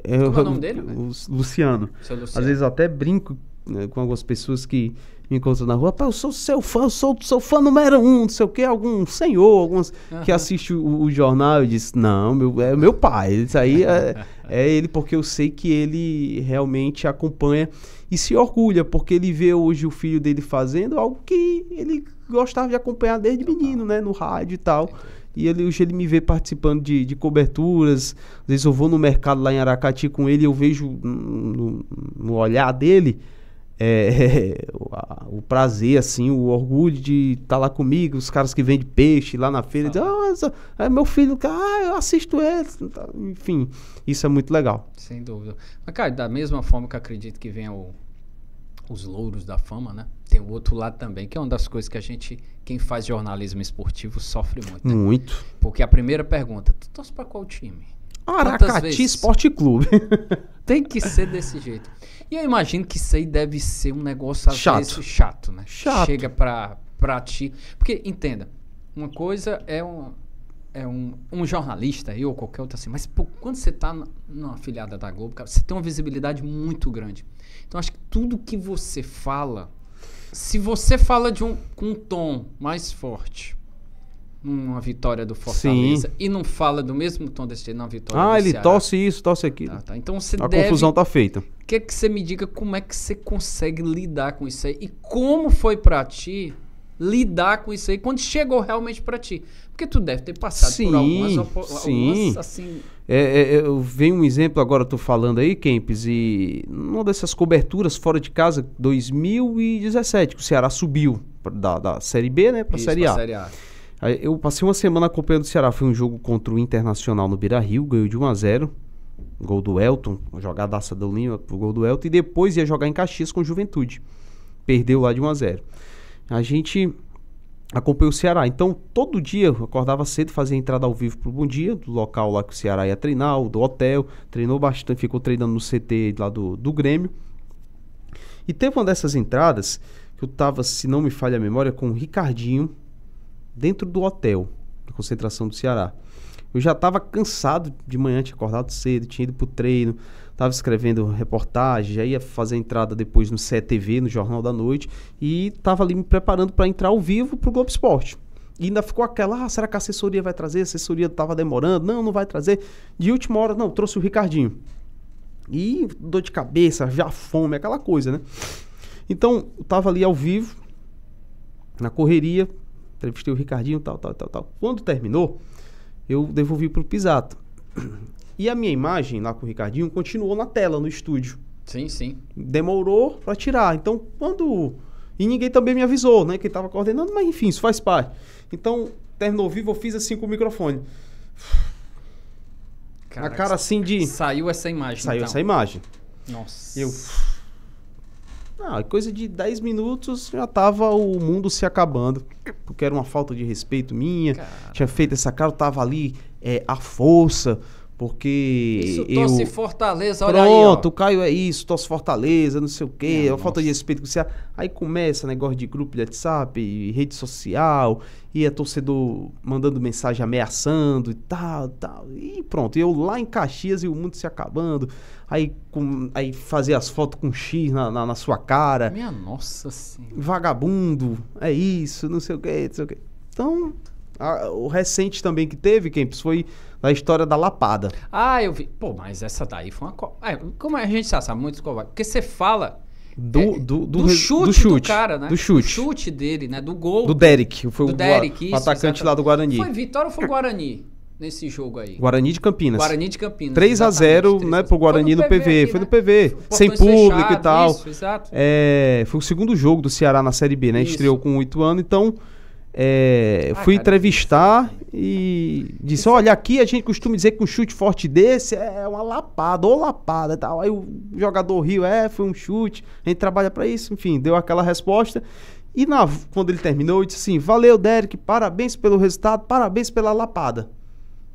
[SPEAKER 2] É, Como é o nome dele? O, o Luciano. Luciano. Às vezes eu até brinco né, com algumas pessoas que me encontram na rua, eu sou seu fã, eu sou, sou fã número um, não sei o que, algum senhor, algumas uhum. que assiste o, o, jornal, eu disse, não, meu, é meu pai, isso aí é, é, ele, porque eu sei que ele realmente acompanha e se orgulha, porque ele vê hoje o filho dele fazendo algo que ele gostava de acompanhar desde menino, né, no rádio e tal. E ele, hoje ele me vê participando de, de coberturas. Às vezes eu vou no mercado lá em Aracati com ele e eu vejo no, no olhar dele é, o, prazer, assim, o orgulho de estar tá lá comigo, os caras que vendem peixe lá na feira, ah. É meu filho, ah, eu assisto ele, enfim, isso é muito legal.
[SPEAKER 1] Sem dúvida. Mas, cara, da mesma forma que acredito que venha o, os louros da fama, né? Tem o outro lado também, que é uma das coisas que a gente, quem faz jornalismo esportivo, sofre muito. Né? Muito. Porque a primeira pergunta, tu torce pra qual time? Aracati Esporte Clube. Tem que ser desse jeito. E eu imagino que isso aí deve ser um negócio às chato. vezes chato, né? Chato. Chega pra, pra ti. Porque, entenda, uma coisa é um, é um, um jornalista, eu ou qualquer outro assim, mas pô, quando você tá numa afiliada da Globo, cara, você tem uma visibilidade muito grande. Então acho que tudo que você fala, se você fala de um, com um tom mais forte, numa vitória do Fortaleza Sim. e não fala do mesmo tom desse jeito na vitória ah, do ele Ceará. torce
[SPEAKER 2] isso, torce aquilo. Tá, tá. Então você A deve... confusão tá feita.
[SPEAKER 1] Quer é que você me diga como é que você consegue lidar com isso aí e como foi para ti lidar com isso aí quando chegou realmente para ti? Porque tu deve ter passado sim, por algumas, algumas assim.
[SPEAKER 2] É, é, é eu venho um exemplo agora tô falando aí, Kempis, e numa dessas coberturas fora de casa 2017 que o Ceará subiu da, da série B, né, para série A. série A. Eu passei uma semana acompanhando o Ceará. Foi um jogo contra o Internacional no Beira Rio, ganhou de 1 a 0 Gol do Elton, jogadaça do Lima, gol do Elton. E depois ia jogar em Caxias com Juventude. Perdeu lá de 1 a 0 A gente acompanhou o Ceará. Então, todo dia eu acordava cedo, fazia entrada ao vivo pro Bom Dia, do local lá que o Ceará ia treinar, do hotel. Treinou bastante, ficou treinando no CT lá do, do Grêmio. E teve uma dessas entradas que eu tava, se não me falha a memória, com o Ricardinho, dentro do hotel de concentração do Ceará. Eu já estava cansado de manhã, tinha acordado cedo, tinha ido para o treino, estava escrevendo reportagem, já ia fazer a entrada depois no CETV, no Jornal da Noite, e estava ali me preparando para entrar ao vivo para o Globo Esporte. E ainda ficou aquela, ah, será que a assessoria vai trazer? A assessoria estava demorando, não, não vai trazer. De última hora, não, trouxe o Ricardinho. E dor de cabeça, já fome, aquela coisa, né? Então, eu ali ao vivo, na correria, Entrevistei o Ricardinho, tal, tal, tal, tal. Quando terminou, eu devolvi pro o Pisato. E a minha imagem lá com o Ricardinho continuou na tela, no estúdio. Sim, sim. Demorou para tirar. Então, quando. E ninguém também me avisou, né? que estava coordenando, mas enfim, isso faz parte. Então, terminou vivo, eu fiz assim com o microfone. Caraca, a cara assim de. Saiu essa imagem. Saiu então. essa imagem. Nossa. Eu. Ah, coisa de 10 minutos já tava o mundo se acabando. Porque era uma falta de respeito minha. Cara. Tinha feito essa cara, eu tava ali é, à força. Porque. Isso eu... torce Fortaleza, Pronto, olha aí. Pronto, Caio é isso, torce Fortaleza, não sei o quê, é, falta de respeito com você. Aí começa negócio de grupo de WhatsApp, rede social e é torcedor mandando mensagem ameaçando e tal, tal. E pronto, eu lá em Caxias e o mundo se acabando. Aí, com, aí fazer as fotos com X na, na, na, sua cara. Minha nossa senhora. Vagabundo, é isso, não sei o que, não sei o que. Então, a, o recente também que teve, Kempis, foi da história da lapada. Ah, eu vi. Pô, mas essa daí foi uma. Co... É, como a gente sabe, sabe muito, porque você fala é, do, do, do, do, chute do, chute do cara, né? Do chute.
[SPEAKER 1] chute dele, né? Do gol. Do
[SPEAKER 2] Derek. Foi do o, Derek, o, isso, atacante exatamente. lá do Guarani. Foi
[SPEAKER 1] Vitória ou foi Guarani? nesse jogo aí.
[SPEAKER 2] Guarani de Campinas. Guarani de Campinas. 3 a 0 3 né, pro Guarani no PV, foi no PV, aqui, foi né? no PV sem público fechado, e tal. Isso, exato. É, foi o segundo jogo do Ceará na Série B, né? Isso. Estreou com oito anos, então é, ah, fui cara, entrevistar né? E disse: Olha, aqui a gente costuma dizer que um chute forte desse é uma lapada, ou lapada e tal. Aí o jogador riu: É, foi um chute, a gente trabalha para isso. Enfim, deu aquela resposta. E na, quando ele terminou, eu disse assim: Valeu, Derek, parabéns pelo resultado, parabéns pela lapada.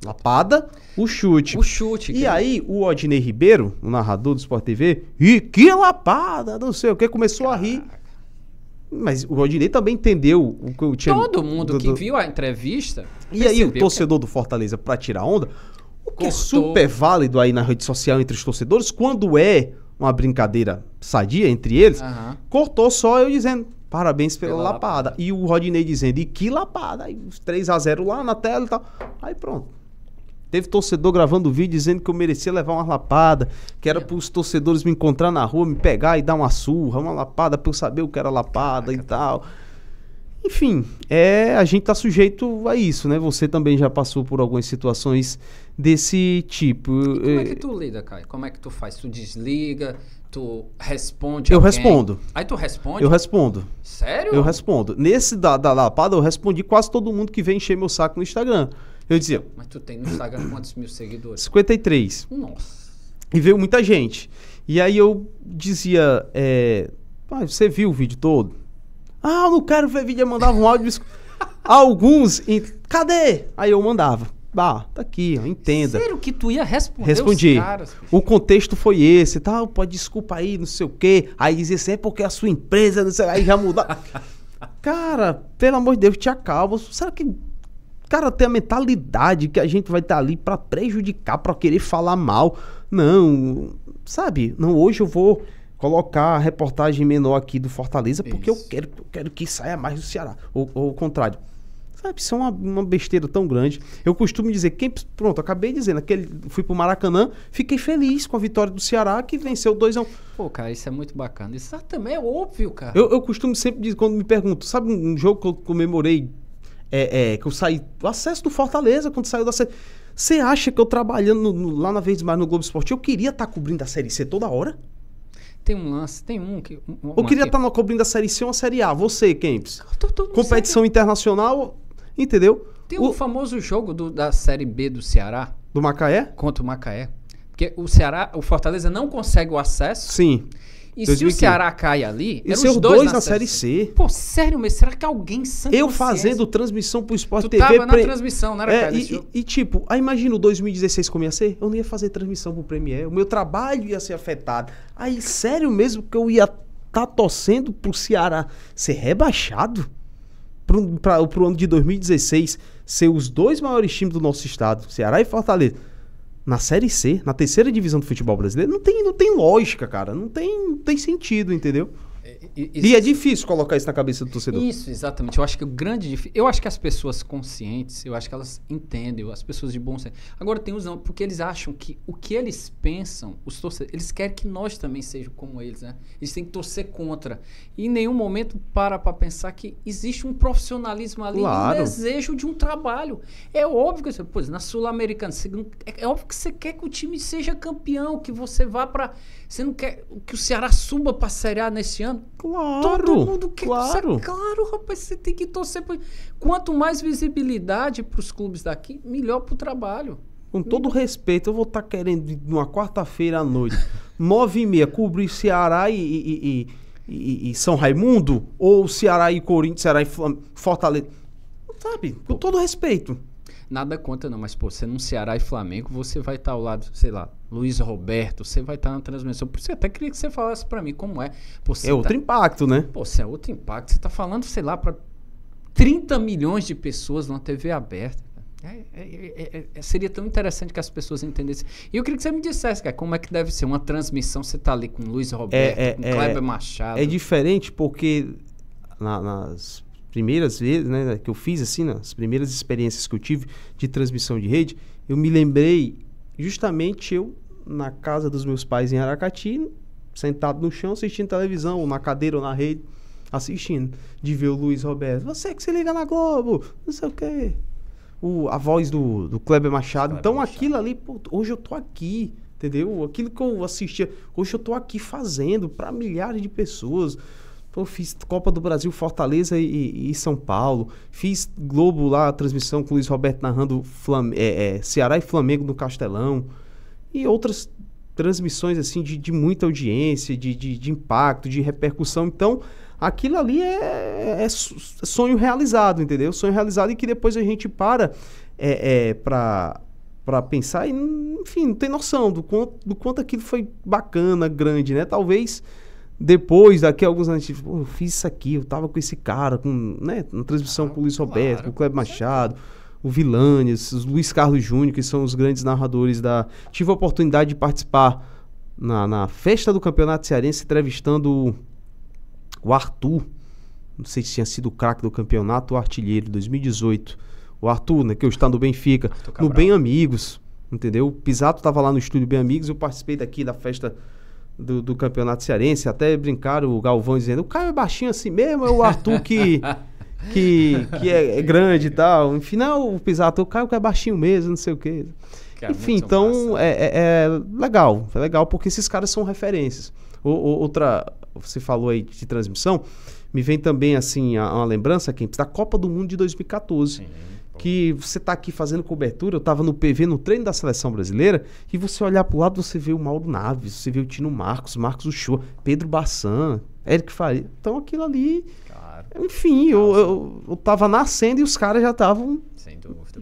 [SPEAKER 2] Lapada, o chute. O chute. E cara. aí, o Odinei Ribeiro, o narrador do Sport TV, e que lapada, não sei o que, começou Caraca. a rir. Mas o Rodinei também entendeu o que eu tinha. Todo mundo do, do... que viu
[SPEAKER 1] a entrevista. E aí, o é torcedor
[SPEAKER 2] que... do Fortaleza, para tirar onda, o que é Cortou. é super válido aí na rede social entre os torcedores, quando é uma brincadeira sadia entre eles, uhum. cortou só eu dizendo. Parabéns pela, pela lapada. lapada. E o Rodinei dizendo, e que lapada? Aí, 3 a 0 lá na tela e tal. Aí pronto. Teve torcedor gravando vídeo dizendo que eu merecia levar uma lapada, que era para os torcedores me encontrar na rua, me pegar e dar uma surra, uma lapada, para eu saber o que era lapada e tal. Enfim, é, a gente está sujeito a isso, né? Você também já passou por algumas situações desse tipo. Como é que é,
[SPEAKER 1] tu lida, Caio? Como é que tu faz? Tu desliga, tu responde. Eu alguém. respondo. Aí tu responde? Eu
[SPEAKER 2] respondo. Sério? Eu respondo. Nesse da, da lapada, eu respondi quase todo mundo que vem encher meu saco no Instagram. Eu dizia.
[SPEAKER 1] Mas tu tem no Instagram quantos mil seguidores? 53. Nossa.
[SPEAKER 2] E veio muita gente. E aí eu dizia. É, ah, você viu o vídeo todo? Ah, eu não quero ver vídeo. Eu mandava um áudio. Alguns. Cadê? Aí eu mandava. Bah, tá aqui, ó, entenda. Sério que tu ia responder Respondi. Caras, o contexto foi esse, tal, tá? pode desculpa aí, não sei o quê. Aí dizia assim, é porque é a sua empresa, não sei, aí já mudou. Cara, pelo amor de Deus, te acalma. Será que cara tem a mentalidade que a gente vai estar tá ali para prejudicar, para querer falar mal. Não, sabe? Não, hoje eu vou colocar a reportagem menor aqui do Fortaleza porque eu quero, eu quero que saia mais do Ceará. Ou, o contrário. Sabe, isso é uma, uma, besteira tão grande. Eu costumo dizer, quem, pronto, acabei dizendo, aquele, fui pro Maracanã, fiquei feliz com a vitória do Ceará, que venceu 2 a 1 um. Pô, cara, isso é muito bacana. Isso
[SPEAKER 1] é, também é óbvio, cara. Eu, eu
[SPEAKER 2] costumo sempre dizer, quando me pergunto, sabe um jogo que eu comemorei é, é, que eu saí. O acesso do Fortaleza, quando saiu da Série. Você acha que eu trabalhando no, lá na Vez Mais no Globo Esporte, eu queria estar tá cobrindo a Série C toda hora? Tem um lance, tem um que. Um, eu queria estar tá cobrindo a Série C ou a Série A. Você, Kempis. Competição internacional, entendeu? Tem o, famoso jogo do, da Série B do Ceará. Do Macaé? Contra o Macaé. Porque o Ceará,
[SPEAKER 1] o Fortaleza não consegue o acesso. Sim. E 2015. se o Ceará cai ali, e eram os dois, dois na, série C. C. Pô, sério, mas será que alguém santo Eu fazendo
[SPEAKER 2] transmissão pro Sport TV. Tava pre... na transmissão, não era, é, cara, e, e, tipo, aí imagina o 2016 como ia ser? Eu não ia fazer transmissão pro Premier, o meu trabalho ia ser afetado. Aí, sério mesmo que eu ia tá torcendo pro Ceará ser rebaixado? Pro, pra, pro ano de 2016 ser os dois maiores times do nosso estado, Ceará e Fortaleza na Série C, na terceira divisão do futebol brasileiro, não tem, não tem lógica, cara. Não tem, não tem sentido, entendeu? e, e, é difícil colocar isso na cabeça do torcedor. Isso,
[SPEAKER 1] exatamente. Eu acho que o grande. Eu acho que as pessoas conscientes, eu acho que elas entendem, as pessoas de bom senso. Agora tem os não, porque eles acham que o que eles pensam, os torcedores, eles querem que nós também sejamos como eles, né? Eles têm que torcer contra. E em nenhum momento para para pensar que existe um profissionalismo ali, claro. um desejo de um trabalho. É óbvio que você, pois, na Sul-Americana, é, é óbvio que você quer que o time seja campeão, que você vá para. Você não quer que o Ceará suba para a Série A nesse ano? Claro. Todo mundo quer. Claro. claro, rapaz, você tem que torcer. Pra... Quanto mais visibilidade para os
[SPEAKER 2] clubes daqui, melhor para o trabalho. Com todo respeito, eu vou estar tá querendo numa quarta-feira à noite, nove e meia, cobrir Ceará e, e, e, e, São Raimundo? Ou Ceará e Corinthians, Ceará e Fortaleza? Sabe? Com todo respeito.
[SPEAKER 1] Nada conta não, mas, pô, você no Ceará e Flamengo, você vai estar tá ao lado, sei lá, Luiz Roberto, você vai estar tá na transmissão. Por isso, até queria que você falasse para mim como é. Pô, é outro tá impacto, né? Pô, você é outro impacto. Você tá falando, sei lá, para 30 milhões de pessoas numa TV aberta. É é, é, é, é, seria tão interessante que as pessoas entendessem. E eu queria que você me dissesse, cara, como é que deve ser uma transmissão? Você tá ali com Luiz é, Roberto, com Kleber Machado. É
[SPEAKER 2] diferente porque na, nas primeiras vezes, né, que eu fiz assim, as primeiras experiências que eu tive de transmissão de rede, eu me lembrei justamente eu na casa dos meus pais em Aracati, sentado no chão assistindo televisão, ou na cadeira ou na rede, assistindo, de ver o Luiz Roberto, você que se liga na Globo, não sei o quê. O, a voz do, do Kleber Machado. Kleber então Machado. aquilo ali, pô, hoje eu tô aqui, entendeu? Aquilo que eu assistia, hoje eu tô aqui fazendo para milhares de pessoas. Então, fiz Copa do Brasil, Fortaleza e, e, São Paulo. Fiz Globo lá, a transmissão com o Luiz Roberto narrando Flam é, é, Ceará e Flamengo no Castelão. E outras transmissões, assim, de, de muita audiência, de, de, de, impacto, de repercussão. Então, aquilo ali é, é, é sonho realizado, entendeu? Sonho realizado e que depois a gente para é, é para para pensar e, enfim, não tem noção do quanto, do quanto aquilo foi bacana, grande, né? Talvez depois, daqui a alguns anos, tipo, eu fiz isso aqui, eu tava com esse cara, com, né, na transmissão ah, com o Luiz claro, Roberto, com o Cleber Machado, o Vilani, o Luiz Carlos Júnior, que são os grandes narradores da. Tive a oportunidade de participar na, na festa do Campeonato Cearense, entrevistando o Arthur, não sei se tinha sido o craque do campeonato, o artilheiro, 2018. O Arthur, né, que eu estava tá no Benfica, no Bem Amigos, entendeu? O Pisato tava lá no estúdio Bem Amigos, eu participei daqui da festa do, do, campeonato cearense. Até brincaram o Galvão dizendo: o Caio é baixinho assim mesmo, é o Arthur que. que, que é, é grande e tal. Enfim, não, o Pisato, o Caio que é baixinho mesmo, não sei o quê. É Enfim, então é, é, é, legal. É legal porque esses caras são referências. O, o, outra, você falou aí de transmissão, me vem também assim a, uma lembrança, Kempis, da Copa do Mundo de 2014. Sim que você está aqui fazendo cobertura, eu estava no PV, no treino da seleção brasileira, e você olhar para o lado, você vê o Mauro Naves, você vê o Tino Marcos, Marcos Uchoa, Pedro Bassan, Eric Faria. Então aquilo ali. Enfim, eu, eu, eu tava nascendo e os caras já estavam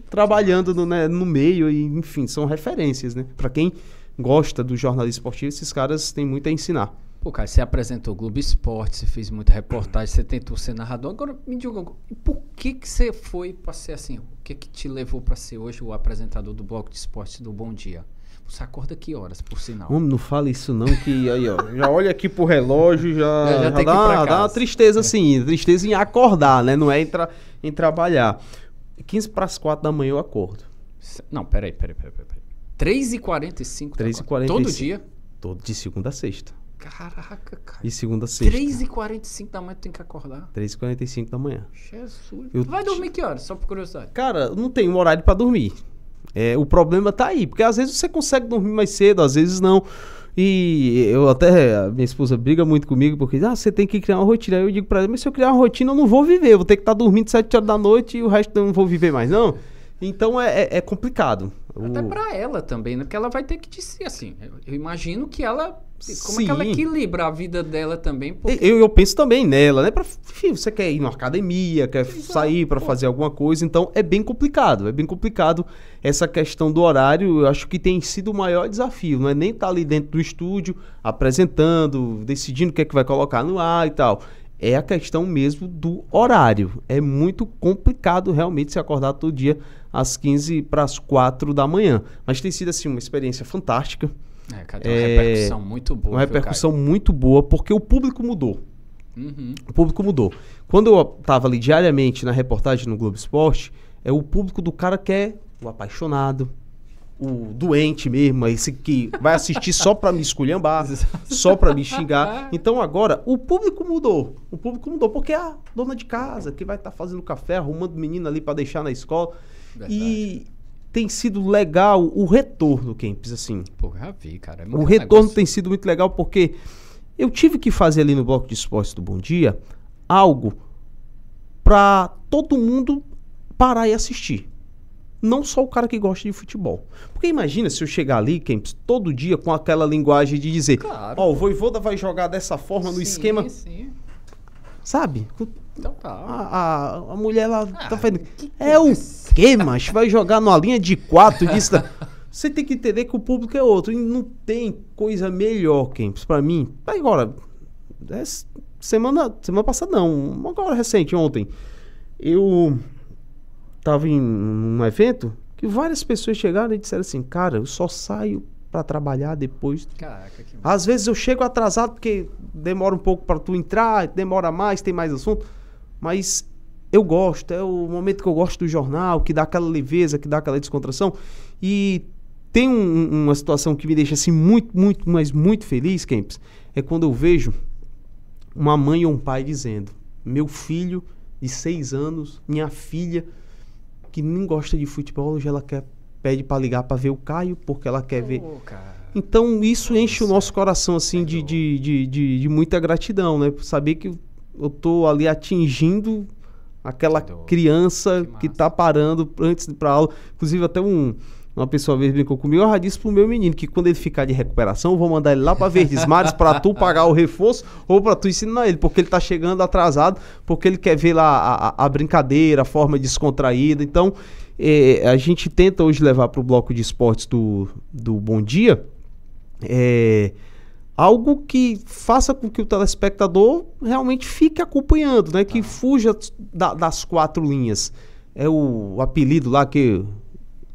[SPEAKER 2] trabalhando no, né, no meio, e enfim, são referências, né? Para quem gosta do jornalismo esportivo, esses caras têm muito a ensinar.
[SPEAKER 1] Pô, cara, você apresentou
[SPEAKER 2] Globo Esporte, você fez muita reportagem,
[SPEAKER 1] você tentou ser narrador. Agora, me diga, por que, que você foi para ser assim? O que, que te levou para ser hoje o apresentador do Bloco de Esporte do Bom Dia? Você acorda que horas, por sinal? Homem,
[SPEAKER 2] não fala isso não, que aí, ó, já olha aqui pro relógio, já, é, já, já, já dá, dá uma tristeza, é. assim, tristeza em acordar, né? Não é em, tra em trabalhar. 15 para as 4 da manhã eu acordo. Não, peraí, peraí, peraí. peraí.
[SPEAKER 1] 3h45 3h45. Todo dia?
[SPEAKER 2] Todo, de segunda a sexta.
[SPEAKER 1] Caraca,
[SPEAKER 2] cara. E segunda a sexta.
[SPEAKER 1] 3h45 da manhã tu tem que acordar.
[SPEAKER 2] 3h45 da manhã.
[SPEAKER 1] Jesus. Tu vai dormir que horas? Só por curiosidade.
[SPEAKER 2] Cara, não tem um horário para dormir. É, o problema tá aí, porque às vezes você consegue dormir mais cedo, às vezes não. E eu até, minha esposa briga muito comigo, porque ah, você tem que criar uma rotina. Aí eu digo pra ela, mas se eu criar uma rotina, eu não vou viver, eu vou ter que estar tá dormindo 7 horas da noite e o resto eu não vou viver mais, não. Então é, é, é complicado. Até
[SPEAKER 1] para ela também, né? Porque ela vai ter que dizer assim. Eu imagino que ela. Como Sim. é que ela equilibra a vida dela também? Porque...
[SPEAKER 2] Eu, eu penso também nela, né? Pra, enfim, você quer ir numa academia, quer Exato. sair para fazer alguma coisa, então é bem complicado. É bem complicado essa questão do horário. Eu acho que tem sido o maior desafio, não é nem estar tá ali dentro do estúdio apresentando, decidindo o que é que vai colocar no ar e tal é a questão mesmo do horário. É muito complicado realmente se acordar todo dia às 15 para as 4 da manhã. Mas tem sido assim uma experiência fantástica. É, cara, é uma é repercussão muito boa. Uma repercussão viu, muito boa porque o público mudou. Uhum. O público mudou. Quando eu estava ali diariamente na reportagem no Globo Esporte, é o público do cara que é o apaixonado, o doente mesmo, esse que vai assistir só para me esculhambar, só para me xingar. Então agora o público mudou. O público mudou porque é a dona de casa que vai estar tá fazendo café, arrumando menino ali para deixar na escola. Verdade. E tem sido legal o retorno, Kempis, assim.
[SPEAKER 1] Porra, vi, cara.
[SPEAKER 2] É o retorno negócio. tem sido muito legal porque eu tive que fazer ali no bloco de esportes do Bom Dia algo para todo mundo parar e assistir não só o cara que gosta de futebol. Porque imagina se eu chegar ali, Kempis, todo dia com aquela linguagem de dizer, claro. ó, oh, o Voivoda vai jogar dessa forma sim, no esquema. Sim. Sabe? Então tá. A, a, a mulher lá tá ah, tá fazendo. É o quê, macho? Vai jogar numa linha de quatro disso. Você tem que entender que o público é outro. E não tem coisa melhor, Kempis, para mim. Tá, agora, é semana, semana passada não, uma hora recente, ontem, eu estava em um evento que várias pessoas chegaram e disseram assim: Cara, eu só saio para trabalhar depois. Caraca, que... Às vezes eu chego atrasado porque demora um pouco para tu entrar, demora mais, tem mais assunto. Mas eu gosto, é o momento que eu gosto do jornal, que dá aquela leveza, que dá aquela descontração. E tem um, uma situação que me deixa assim muito, muito, mas muito feliz, Kempis, é quando eu vejo uma mãe ou um pai dizendo: Meu filho de seis anos, minha filha que nem gosta de futebol, hoje ela quer pede para ligar para ver o Caio, porque ela quer oh, ver. Cara. Então isso Nossa. enche o nosso coração assim de, de, é de, de, de muita gratidão, né? Por saber que eu tô ali atingindo aquela criança que, que tá parando antes para aula. Inclusive até um uma pessoa vez brincou comigo, eu ah, já disse pro meu menino que quando ele ficar de recuperação, eu vou mandar ele lá para Verdes Mares para tu pagar o reforço ou para tu ensinar ele, porque ele tá chegando atrasado, porque ele quer ver lá a, a, a brincadeira, a forma descontraída. Então, é, a gente tenta hoje levar pro bloco de esportes do, do Bom Dia. É, algo que faça com que o telespectador realmente fique acompanhando, né? Que ah. fuja da, das quatro linhas. É o, o apelido lá que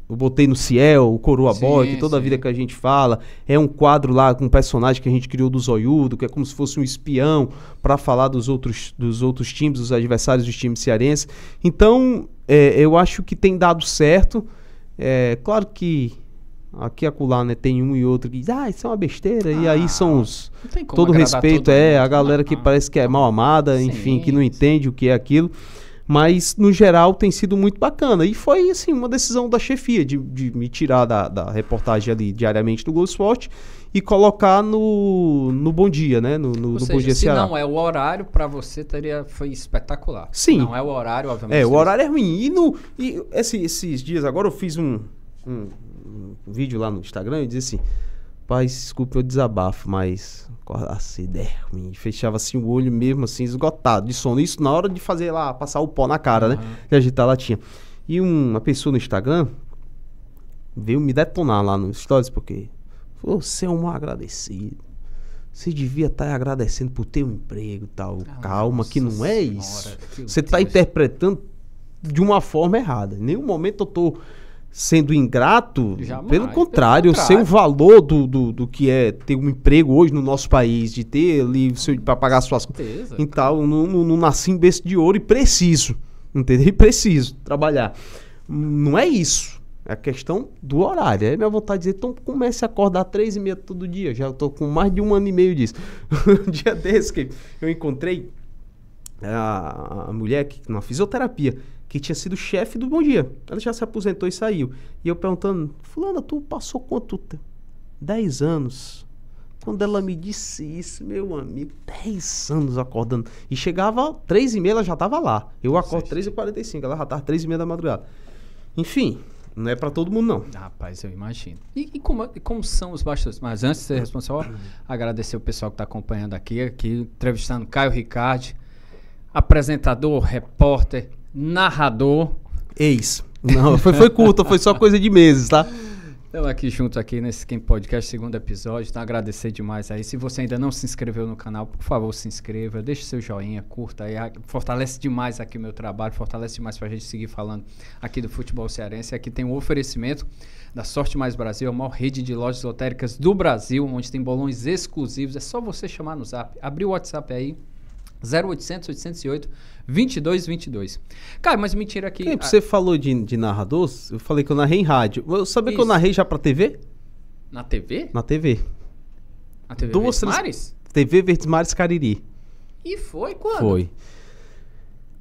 [SPEAKER 2] eu botei no Ciel, o Coroa sim, Boy, que toda sim. a vida que a gente fala. É um quadro lá com um personagem que a gente criou do Zoiudo, que é como se fosse um espião para falar dos outros, dos outros times, dos adversários dos times cearenses. Então, é, eu acho que tem dado certo. É, claro que aqui a acolá, né, tem um e outro que diz, ah, isso é uma besteira, ah, e aí são ah, os... Todo respeito, todo é, mundo. a galera que ah, parece que é mal amada, sim, enfim, que não entende o que é aquilo. Mas, no geral, tem sido muito bacana. E foi, assim, uma decisão da chefia de, de me tirar da, da reportagem ali diariamente do Globo Esporte e colocar no, no Bom Dia, né? No, no, Ou no seja, Bom Dia se Ceará. não
[SPEAKER 1] é o horário, para você teria foi espetacular. Sim. Não é o horário, obviamente. É, o horário
[SPEAKER 2] é ruim. E, no, e esse, assim, esses dias agora eu fiz um, um, um vídeo lá no Instagram e disse assim Rapaz, desculpa o desabafo, mas acordasse, derme, é fechava assim o olho mesmo, assim, esgotado de sono. Isso na hora de fazer lá, passar o pó na cara, uhum. né? De agitar a latinha. E uma pessoa no Instagram veio me detonar lá no Stories, porque você é um agradecido. Você devia estar tá agradecendo por ter um emprego e tal. Ah, Calma, que não é senhora, isso. Você está interpretando de uma forma errada. Em nenhum momento eu estou. Tô sendo ingrato, Jamais, pelo contrário, pelo contrário. sei o valor do, do, do, que é ter um emprego hoje no nosso país, de ter ali para pagar suas contas. Então, não, não, não nasci em berço de ouro e preciso, entendeu? E preciso trabalhar. Não é isso. É a questão do horário. É minha vontade de dizer, então comece a acordar às três e meia todo dia. Já estou com mais de um ano e meio disso. um dia desse que eu encontrei a mulher que na fisioterapia que tinha sido chefe do Bom Dia. Ela já se aposentou e saiu. E eu perguntando, fulana, tu passou quanto tempo? Dez anos. Quando ela me disse isso, meu amigo, dez anos acordando. E chegava três e meia, ela já estava lá. Eu acordo três e quarenta e cinco, ela já estava três e meia da madrugada. Enfim, não é para todo mundo, não. Rapaz, eu imagino. E, e como, é, como, são os bastidores? Mas antes de ser responsável,
[SPEAKER 1] uhum. agradecer o pessoal que está acompanhando aqui, aqui, entrevistando Caio Ricardi, apresentador, repórter, narrador. Ex. Não, foi, foi curto, foi só coisa
[SPEAKER 2] de meses, tá?
[SPEAKER 1] Estamos aqui junto aqui nesse Quem Podcast, segundo episódio. Então, agradecer demais aí. Se você ainda não se inscreveu no canal, por favor, se inscreva, deixe seu joinha, curta aí. Ah, fortalece demais aqui o meu trabalho, fortalece demais para a gente seguir falando aqui do futebol cearense. Aqui tem um oferecimento da Sorte Mais Brasil, a maior rede de lojas lotéricas do Brasil, onde tem bolões exclusivos. É só você chamar no zap, abrir o WhatsApp aí, 0800 808
[SPEAKER 2] 2222. Cara, mas mentira tira aqui. Sim, você falou de, de narrador, eu falei que eu narrei em rádio. Eu sabia Isso. que eu narrei já pra TV? Na TV? Na TV. Na TV Duas Verdes Mares? TV Verdes Mares Cariri. E foi quando? Foi.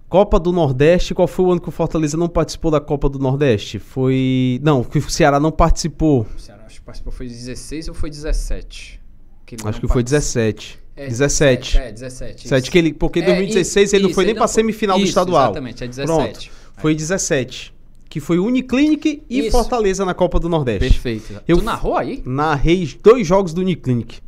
[SPEAKER 2] Copa do Nordeste, qual foi o ano que o Fortaleza não participou da Copa do Nordeste? Foi. Não, que o Ceará não participou.
[SPEAKER 1] O Ceará acho que participou foi 16 ou foi 17?
[SPEAKER 2] Que acho que participou. foi 17. É, 17. É, é 17. 17 que ele, porque em é, 2016 isso, ele não foi nem para semifinal isso, do estadual. Exatamente, é 17. Pronto, foi 17. Que foi Uniclinic e isso. Fortaleza na Copa do Nordeste. Perfeito. Eu tu narrou aí? Narrei dois jogos do Uniclinic.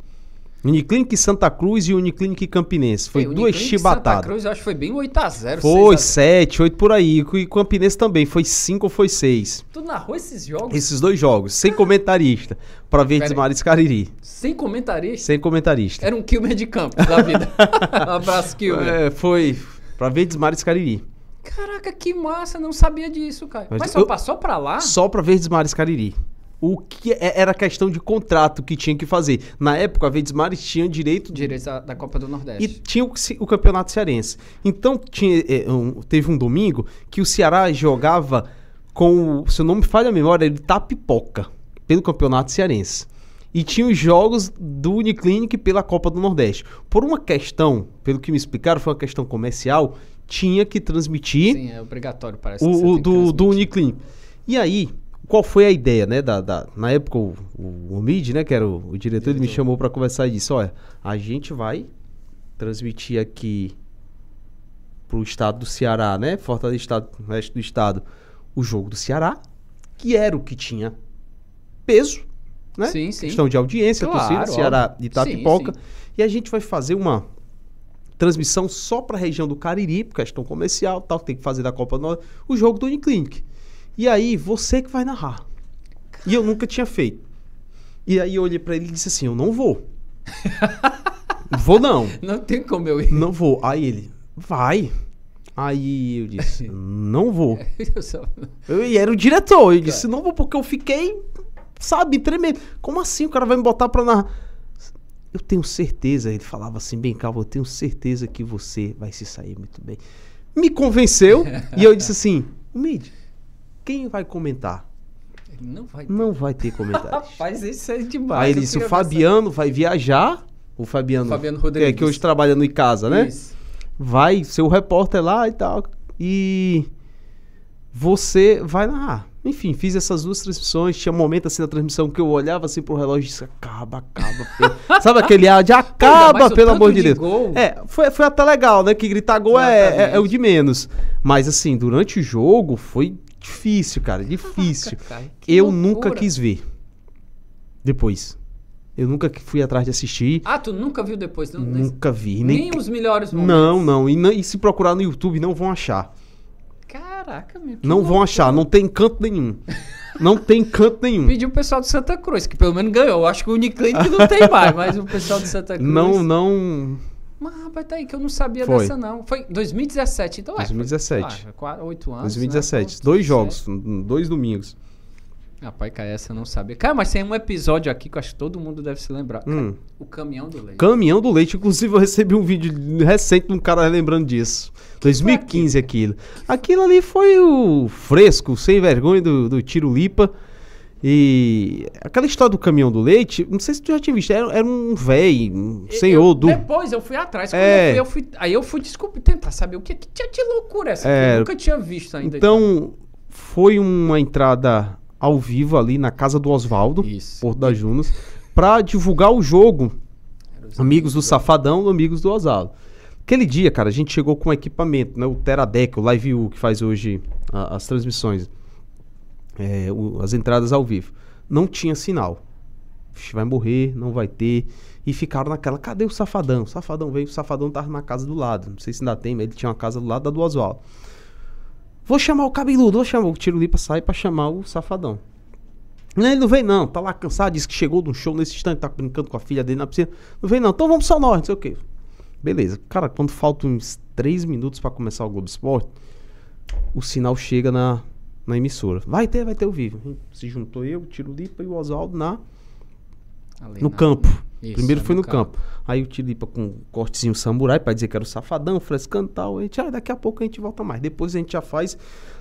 [SPEAKER 2] Uniclinic Santa Cruz e Uniclinic Campinense. Foi, foi é, duas chibatadas. Santa Cruz eu acho que foi bem
[SPEAKER 1] 8x0. Foi
[SPEAKER 2] 7, 8 por aí. E Campinense também. Foi 5 ou foi 6. Tu
[SPEAKER 1] narrou esses jogos?
[SPEAKER 2] Esses dois jogos. Sem comentarista. Pra ver Mares Cariri.
[SPEAKER 1] Sem comentarista? Sem
[SPEAKER 2] comentarista.
[SPEAKER 1] Era um Kilmer de campo da vida.
[SPEAKER 2] um abraço, Kilmer. É, foi pra ver Mares Cariri.
[SPEAKER 1] Caraca, que massa. Não sabia disso, cara. Mas, Mas só eu, passou pra lá? Só
[SPEAKER 2] pra ver Mares Cariri o que é, era questão de contrato que tinha que fazer. Na época, a Mares tinha direito... Direito da, Copa do Nordeste. E tinha o, o Campeonato Cearense. Então, tinha, é, um, teve um domingo que o Ceará jogava com... Se não me falha a memória, ele tá pipoca pelo Campeonato Cearense. E tinha os jogos do Uniclinic pela Copa do Nordeste. Por uma questão, pelo que me explicaram, foi uma questão comercial, tinha que transmitir...
[SPEAKER 1] Sim, é obrigatório, parece. O, o do,
[SPEAKER 2] do Uniclinic. E aí qual foi a ideia, né? Da, da na época, o, o, MID, né, que era o, o diretor, ele me chamou para conversar e disse: Olha, a gente vai transmitir aqui para o estado do Ceará, né? Fortaleza, estado, resto do estado, o jogo do Ceará, que era o que tinha peso, né? Sim, sim. Questão de audiência, claro, torcida, óbvio. Ceará e Itapipoca. E a gente vai fazer uma transmissão só para a região do Cariri, por questão comercial, tal, tem que fazer da Copa do Norte, o jogo do Uniclinic. E aí, você que vai narrar. E eu nunca tinha feito. E aí eu olhei para ele e disse assim: Eu não vou. vou não. Não tem como eu ir. Não vou. Aí ele, vai. Aí eu disse, não vou.
[SPEAKER 1] eu, só...
[SPEAKER 2] eu e era o diretor. Eu disse, não vou porque eu fiquei, sabe, tremendo. Como assim o cara vai me botar pra narrar? Eu tenho certeza, ele falava assim, bem calma, eu tenho certeza que você vai se sair muito bem. Me convenceu e eu disse assim, Mid, quem vai comentar? Ele não vai ter. Não vai ter
[SPEAKER 1] Rapaz, isso é demais. Aí ele disse, o Fabiano
[SPEAKER 2] vai viajar. O Fabiano, Fabiano é, Rodrigues. Que, que hoje trabalha no Icasa, né? Isso. Vai ser o repórter lá e tal. E você vai lá. Enfim, fiz essas duas transmissões. Tinha um momento assim na transmissão que eu olhava assim pro relógio e disse: acaba, acaba.
[SPEAKER 1] Sabe aquele ar de acaba, Pô, pelo amor de Deus. Gol.
[SPEAKER 2] É, foi, foi até legal, né? Que gritar gol é, é, é, o de menos. Mas assim, durante o jogo foi Difícil, cara, difícil. Caraca,
[SPEAKER 1] cara, eu loucura. nunca quis
[SPEAKER 2] ver. Depois. Eu nunca fui atrás de assistir.
[SPEAKER 1] Ah, tu nunca viu depois? Não,
[SPEAKER 2] nunca vi. Nem, nem
[SPEAKER 1] os melhores momentos.
[SPEAKER 2] Não, não. E, e se procurar no YouTube, não vão achar.
[SPEAKER 1] Caraca, meu. Não vão
[SPEAKER 2] achar. Não tem canto nenhum. não tem canto nenhum. Pediu o pessoal de Santa Cruz, que pelo menos ganhou. Eu acho que o Uniclinic não tem mais,
[SPEAKER 1] mas o pessoal de Santa Cruz... Não,
[SPEAKER 2] não...
[SPEAKER 1] Mas, rapaz, tá aí que eu não sabia Foi. dessa, não. Foi 2017, então 2017. É. 2017. Ah, quatro, oito anos. 2017.
[SPEAKER 2] Né? dois jogos, dois domingos.
[SPEAKER 1] Rapaz, cara, essa eu não sabia. Cara, mas tem um episódio aqui que eu acho que todo mundo deve se lembrar. Cara, hum. o caminhão do leite.
[SPEAKER 2] Caminhão do leite. Inclusive, eu recebi um vídeo recente de um cara lembrando disso. Que 2015, aquilo? aquilo. Aquilo ali foi o fresco, sem vergonha do, do tiro lipa. E aquela história do caminhão do leite, não sei se tu já tinha visto, era, era um velho, um eu, senhor do.
[SPEAKER 1] Depois eu fui atrás, é... eu fui, eu fui, aí eu fui descobrir, tentar saber o que, que tinha de loucura essa, é... eu nunca tinha visto ainda. Então,
[SPEAKER 2] foi uma entrada ao vivo ali na casa do Oswaldo, Porto das Junas, para divulgar o jogo. Amigos do Safadão, amigos do Oswaldo. Aquele dia, cara, a gente chegou com equipamento, né? O Teradec, o LiveU, que faz hoje a, as transmissões é, o, as entradas ao vivo. Não tinha sinal. Vai morrer, não vai ter. E ficaram naquela, cadê o Safadão? O Safadão veio, o Safadão tava na casa do lado. Não sei se ainda tem, mas ele tinha uma casa do lado da do Oswaldo. Vou chamar o cabeludo, vou chamar. O Tirolipa sair para chamar o Safadão. Não, ele não vem não, tá lá cansado, disse que chegou de um show nesse instante, tá brincando com a filha dele na piscina. Não vem não, então vamos só nós, não sei o quê. Beleza. Cara, quando faltam uns 3 minutos para começar o Globo Esporte, o sinal chega na na emissora. Vai ter, vai ter o vivo. Hum, se juntou eu, o Tiro Lipa e o Oswaldo na, Ali no na... campo. Isso, Primeiro foi no, campo. campo. Aí o Tiro Lipa com um cortezinho samurai para dizer que era o safadão, frescando e tal. A gente, ah, daqui a pouco a gente volta mais. Depois a gente já faz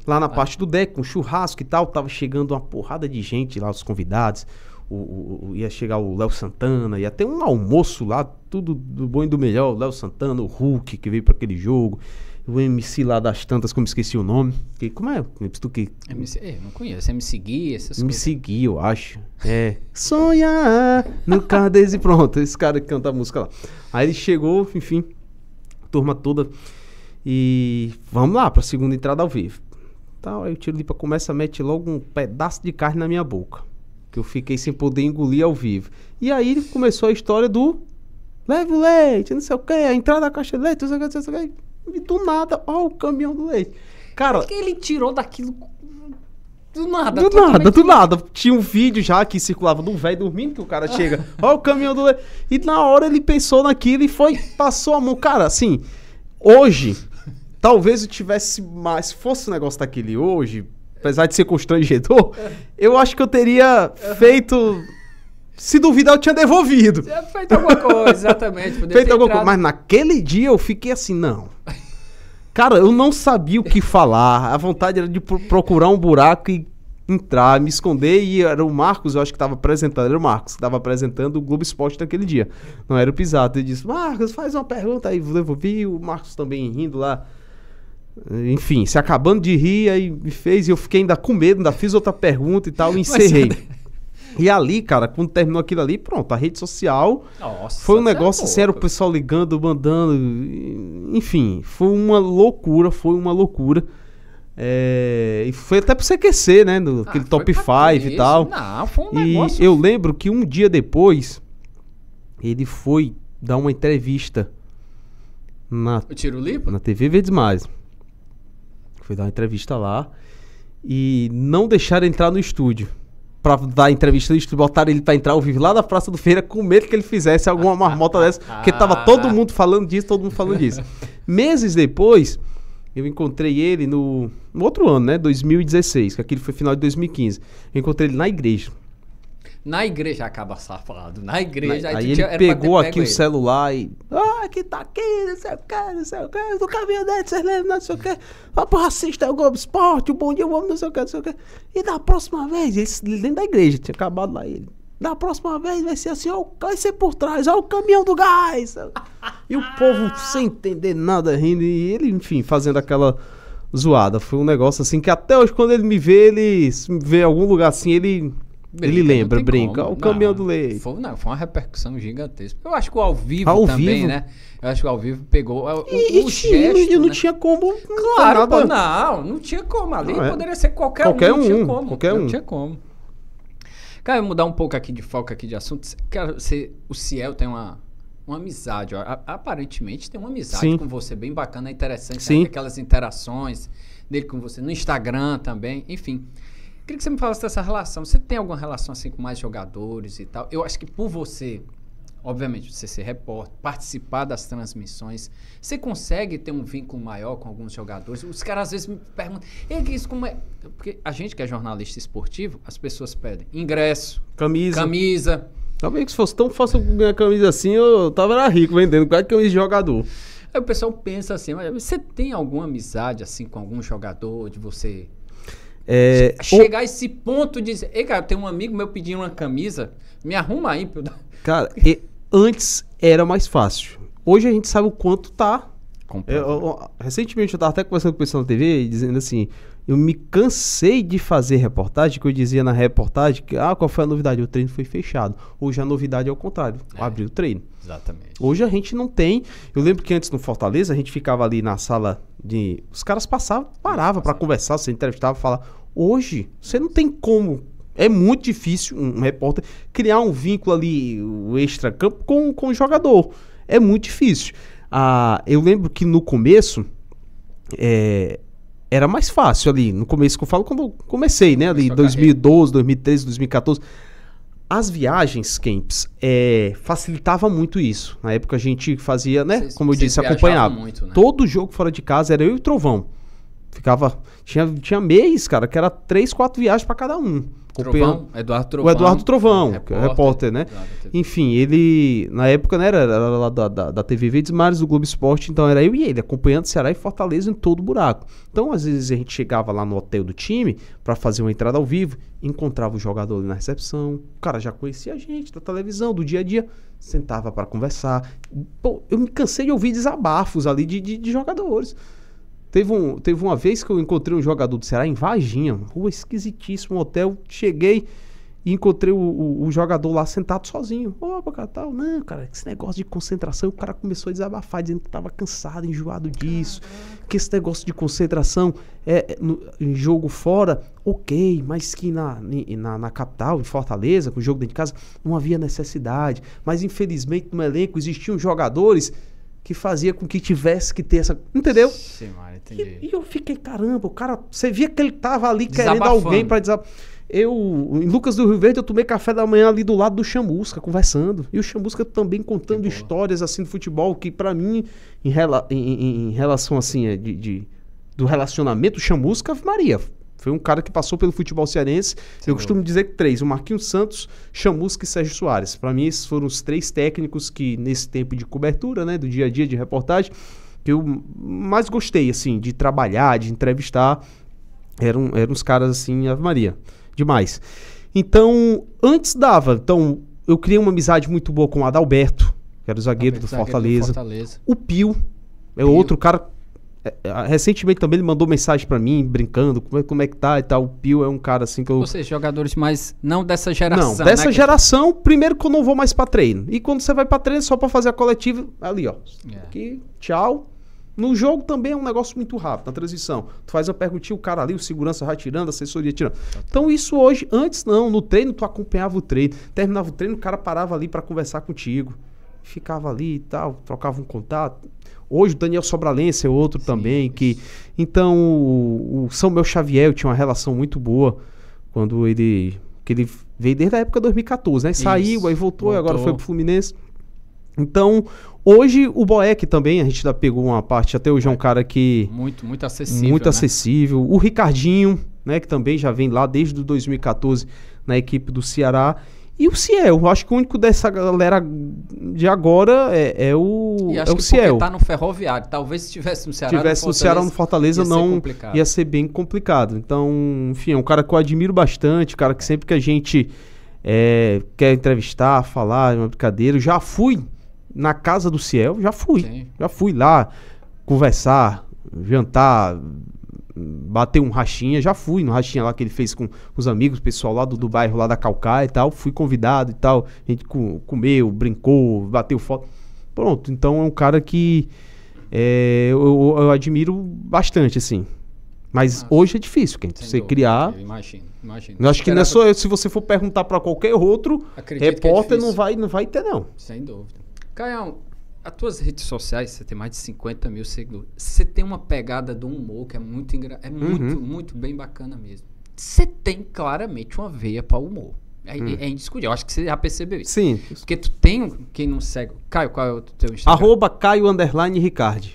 [SPEAKER 2] lá na ah. parte do deck, com um churrasco e tal. Tava chegando uma porrada de gente lá, os convidados. O, o, o, ia chegar o Léo Santana, ia ter um almoço lá, tudo do bom e do melhor. O Léo Santana, o Hulk que veio para aquele jogo, o MC lá das tantas, como esqueci o nome. Que, como é? Tu que...
[SPEAKER 1] MC, é, não conheço. MC
[SPEAKER 2] Gui, essas me coisas. MC Gui, eu acho. É. Sonha no carro e pronto. Esse cara que canta a música lá. Aí ele chegou, enfim, turma toda. E vamos lá pra segunda entrada ao vivo. Tal, aí o tiro limpa começa mete logo um pedaço de carne na minha boca. Que eu fiquei sem poder engolir ao vivo. E aí começou a história do. Leve o leite, não sei o que, a entrada da caixa de leite, não sei o quê, não sei o quê. E do nada, ó, o caminhão do leite. Cara. que ele tirou daquilo do nada. Do nada, do nada. Tinha um vídeo já que circulava do velho dormindo, que o cara chega, ó o caminhão do... E na hora ele pensou naquilo e foi, passou a mão. Cara, assim, hoje, talvez eu tivesse mais... Se fosse o um negócio daquele hoje, apesar de ser constrangedor, eu acho que eu teria feito se duvidar, eu tinha devolvido. Tinha
[SPEAKER 1] feito alguma coisa, exatamente. feito alguma coisa. Mas
[SPEAKER 2] naquele dia eu fiquei assim, não. Cara, eu não sabia o que falar. A vontade era de procurar um buraco e entrar, me esconder. E era o Marcos, eu acho que estava apresentando. Era o Marcos que estava apresentando o Globo Esporte naquele dia. Não era o Pisato. Ele disse: Marcos, faz uma pergunta. Aí devolvi. O Marcos também rindo lá. Enfim, se acabando de rir, aí me fez. E eu fiquei ainda com medo, ainda fiz outra pergunta e tal. E encerrei. E ali, cara, quando terminou aquilo ali, pronto, a rede social Nossa, foi um é negócio sério, assim, o pessoal ligando, mandando, enfim, foi uma loucura, foi uma loucura. É, e foi até pro CQC, aquecer, né? No, ah, aquele top 5 e tal. Não, foi um negócio. E eu lembro que um dia depois, ele foi dar uma entrevista na, na TV Verdes Mais. Foi dar uma entrevista lá. E não deixaram entrar no estúdio para dar entrevista e botaram ele para entrar ao vivo lá da Praça do Feira com medo que ele fizesse alguma ah, marmota dessa, porque tava ah. todo mundo falando disso, todo mundo falando disso. Meses depois, eu encontrei ele no, no outro ano, né, 2016, que aquele foi final de 2015. Eu encontrei ele na igreja.
[SPEAKER 1] Na igreja acaba safado. Na igreja. Na, aí, aí ele pegou aqui o
[SPEAKER 2] celular e que tá aqui, não sei o que, não sei o que, do dele, vocês lembram, não sei o que. Vai racista, é o Globo Esporte, o Bom Dia, o homem, não sei o que, não sei o que. E da próxima vez, ele dentro da igreja, tinha acabado lá ele. Da próxima vez vai ser assim, ó, vai ser por trás, ó, o caminhão do gás. e o povo sem entender nada, rindo, e ele, enfim, fazendo aquela zoada. Foi um negócio assim que até hoje, quando ele me vê, ele me vê em algum lugar assim, ele Brinca, ele lembra, brinca. o caminhão
[SPEAKER 1] não, do leite. Foi, não, foi uma repercussão gigantesca. Eu acho que ao vivo ao também, vivo. né? Eu acho que ao vivo pegou. É, o, e, o e gesto, tinha, né? não tinha como. Claro, pô, né? não, não tinha como. Ali não, é. poderia ser qualquer, qualquer um, um. Não tinha como. Qualquer não um. tinha como. Cara, mudar um pouco aqui de foco aqui de assunto. Cara, ser o Ciel tem uma, uma amizade. Ó. Aparentemente tem uma amizade Sim. com você bem bacana, interessante. Sim. Né? Aquelas interações dele com você no Instagram também, enfim. Queria que você me falasse dessa relação. Você tem alguma relação assim com mais jogadores e tal? Eu acho que por você, obviamente, você ser repórter, participar das transmissões, você consegue ter um vínculo maior com alguns jogadores? Os caras às vezes me perguntam, e isso como é? Porque a gente que é jornalista esportivo, as pessoas pedem ingresso, camisa, camisa. Talvez se fosse tão fácil ganhar camisa
[SPEAKER 2] assim, eu tava rico vendendo quase camisa de jogador.
[SPEAKER 1] Aí o pessoal pensa assim, mas você tem alguma amizade assim com algum jogador de você
[SPEAKER 2] é, Chegar
[SPEAKER 1] a esse ponto de dizer, ei, cara, tem um amigo meu pedindo uma camisa, me arruma aí. Pra...
[SPEAKER 2] Cara, antes era mais fácil. Hoje a gente sabe o quanto tá. Eu, eu, recentemente eu tava até conversando com o pessoal na TV e dizendo assim, eu me cansei de fazer reportagem, que eu dizia na reportagem que, ah, qual foi a novidade? O treino foi fechado. Hoje a novidade é o contrário, é, abriu o treino. Exatamente. Hoje a gente não tem. Eu lembro que antes no Fortaleza a gente ficava ali na sala de. Os caras passavam, paravam para conversar, você entrevistava, falar. Hoje, você não tem como é muito difícil um repórter criar um vínculo ali, o extra-campo, com, com o jogador. É muito difícil. Ah, eu lembro que no começo, é, era mais fácil ali, no começo que eu falo, quando eu comecei, né? Ali, 2012, 2013, 2014. As viagens, Camps, é, facilitava muito isso. Na época a gente fazia, né? como eu disse, acompanhava. Muito, né? Todo jogo fora de casa era eu e o Trovão. Ficava. Tinha, tinha mês, cara, que era três, quatro viagens para cada um. Trovão, Eduardo Trovão. O Eduardo Trovão, repórter, é, é repórter né? Enfim, ele, na época, né, era, era lá da, da, da TV Verdes Mares, do Globo Esporte, então era eu e ele, acompanhando Ceará e Fortaleza em todo o buraco. Então, às vezes, a gente chegava lá no hotel do time para fazer uma entrada ao vivo, encontrava o jogador ali na recepção, o cara já conhecia a gente da televisão, do dia a dia, sentava para conversar. Pô, eu me cansei de ouvir desabafos ali de, de, de jogadores. Teve, um, teve uma vez que eu encontrei um jogador do Ceará em Varginha rua esquisitíssimo, hotel. Cheguei e encontrei o, o, o, jogador lá sentado sozinho. Opa, cara, tal. Tá, não, cara, esse negócio de concentração, o cara começou a desabafar, dizendo que tava cansado, enjoado disso. Que esse negócio de concentração é, é no, em jogo fora, ok, mas que na, na, na capital, em Fortaleza, com o jogo dentro de casa, não havia necessidade. Mas infelizmente no elenco existiam jogadores que fazia com que tivesse que ter essa. Entendeu? Sim, mano, entendi. E, e, eu fiquei, caramba, o cara. Você via que ele tava ali querendo alguém para desabafar. Eu, em Lucas do Rio Verde, eu tomei café da manhã ali do lado do Chamusca, conversando. E o Chamusca também contando histórias assim do futebol, que para mim, em, rela... em, em, relação assim, é, de, de do relacionamento, o Chamusca, Maria, foi um cara que passou pelo futebol cearense. Sim, eu costumo dizer que três: o Marquinhos Santos, Chamusca e Sérgio Soares. Para mim, esses foram os três técnicos que, nesse tempo de cobertura, né, do dia a dia de reportagem, que eu mais gostei, assim, de trabalhar, de entrevistar. Eram, eram uns caras assim, Ave Maria. Demais. Então, antes dava. Então, eu criei uma amizade muito boa com o Adalberto, que era o zagueiro, do, zagueiro Fortaleza. do, Fortaleza. O Pio, é outro cara é, é, recentemente também ele mandou mensagem para mim, brincando, como é, como é que tá e tal. O Pio é um cara assim que eu. Ou seja,
[SPEAKER 1] jogadores mais. Não dessa geração. Não, né, dessa né,
[SPEAKER 2] geração, que... primeiro que eu não vou mais para treino. E quando você vai para treino, só para fazer a coletiva, ali, ó. Yeah. É. Aqui, tchau. No jogo também é um negócio muito rápido, na transição. Tu faz uma perguntinha, o cara ali, o segurança vai tirando, a assessoria tirando. Tá. Então isso hoje, antes não, no treino tu acompanhava o treino. Terminava o treino, o cara parava ali para conversar contigo. Ficava ali e tal, trocava um contato. Hoje o Daniel Sobralense é outro Sim, também. que Então o, o São Mel Xavier tinha uma relação muito boa quando ele. que ele veio desde a época de 2014, né? Isso, Saiu, aí voltou, voltou. agora foi pro Fluminense. Então, hoje o Boeck também, a gente já pegou uma parte, até hoje é um é. cara que.
[SPEAKER 1] Muito, muito acessível. Muito né? acessível.
[SPEAKER 2] O Ricardinho, né, que também já vem lá desde 2014 na equipe do Ceará. E o Ciel, eu acho que o único dessa galera de agora é, é o e acho é o que Ciel. tá
[SPEAKER 1] no ferroviário, talvez se tivesse no Ceará, tivesse no, Ceará no Fortaleza ia não ser ia
[SPEAKER 2] ser bem complicado. Então, enfim, é um cara que eu admiro bastante, um cara que sempre que a gente é, quer entrevistar, falar, é uma brincadeira, eu já fui na casa do Ciel, já fui, Sim. já fui lá conversar, jantar, bater um rachinha, já fui no rachinha lá que ele fez com os amigos, pessoal lá do, do bairro, lá da Calcá e tal, fui convidado e tal, a gente comeu, brincou, bateu foto. Pronto, então é um cara que é, eu, eu, admiro bastante, assim. Mas hoje é difícil, quem Você criar.
[SPEAKER 1] Imagino, imagino. Eu acho que não é só
[SPEAKER 2] se você for perguntar para qualquer outro Acredito é repórter, é não, vai, não vai ter, não.
[SPEAKER 1] Sem dúvida. Caião, as tuas redes sociais, você tem mais de 50 mil seguidores, você tem uma pegada do humor que é muito, engra... é uhum. muito, uhum. muito bem bacana mesmo. Você tem claramente uma veia para o humor. É, hum. é, indiscutível. Eu acho que você já percebeu isso. Sim. Porque tu tem, quem não segue... Caio, qual é o teu Instagram?
[SPEAKER 2] Arroba Caio Underline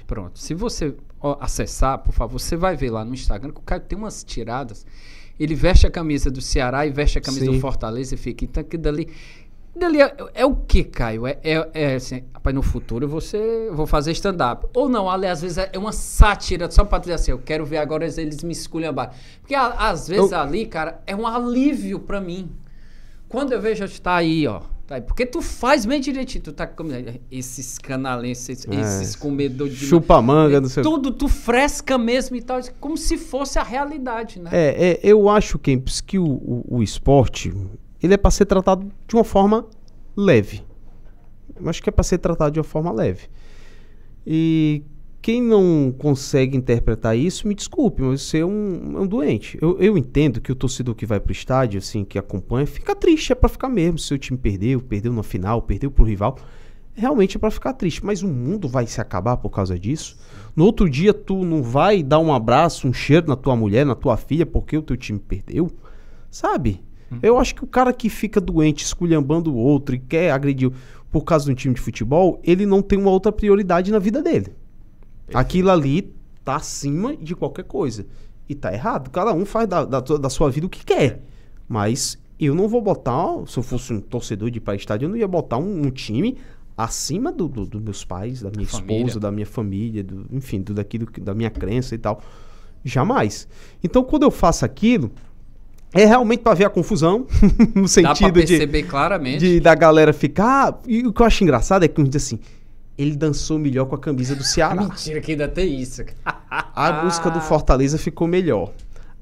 [SPEAKER 2] Pronto. Se você ó, acessar,
[SPEAKER 1] por favor, você vai ver lá no Instagram que o Caio tem umas tiradas. Ele veste a camisa do Ceará e veste a camisa Sim. do Fortaleza e fica... Então, aquilo dali... Dele é, é, o que, Caio? É, é, é assim, rapaz, no futuro você vou fazer stand-up. Ou não, ali às vezes é, é uma sátira, só pra dizer assim, eu quero ver agora eles me esculhambar. Porque a, às vezes eu... ali, cara, é um alívio pra mim. Quando eu vejo, tá aí, ó. Tá aí, porque tu faz bem direitinho, tu tá com esses canalenses, esses, é. esses comedores de. Chupa manga, é, não sei. Tudo, tu fresca mesmo e tal, como se fosse a realidade, né?
[SPEAKER 2] É, eu acho, Kempis, que o, o, o esporte, ele é para ser tratado de uma forma leve. Eu acho que é para ser tratado de uma forma leve. E quem não consegue interpretar isso, me desculpe, mas você é um, um doente. Eu, eu, entendo que o torcedor que vai para o estádio, assim, que acompanha, fica triste, é para ficar mesmo. se o time perdeu, perdeu na final, perdeu para o rival. Realmente é para ficar triste, mas o mundo vai se acabar por causa disso. No outro dia tu não vai dar um abraço, um cheiro na tua mulher, na tua filha, porque o teu time perdeu, sabe? Uhum. Eu acho que o cara que fica doente, esculhambando o outro e quer agredir por causa de um time de futebol, ele não tem uma outra prioridade na vida dele. Perfeito. Aquilo ali tá acima de qualquer coisa. E tá errado. Cada um faz da, da, da sua vida o que quer. Mas eu não vou botar, se eu fosse um torcedor de para estádio, eu não ia botar um, um time acima dos do, do meus pais, da minha esposa, da minha família, do, enfim, do, daquilo, da minha crença e tal. Jamais. Então, quando eu faço aquilo, é realmente para ver a confusão, no sentido Dá pra perceber de,
[SPEAKER 1] claramente. De,
[SPEAKER 2] da galera ficar. Ah, e o que eu acho engraçado é que um diz assim: ele dançou melhor com a camisa do Ceará. Mentira, que ainda tem isso. a música do Fortaleza ficou melhor.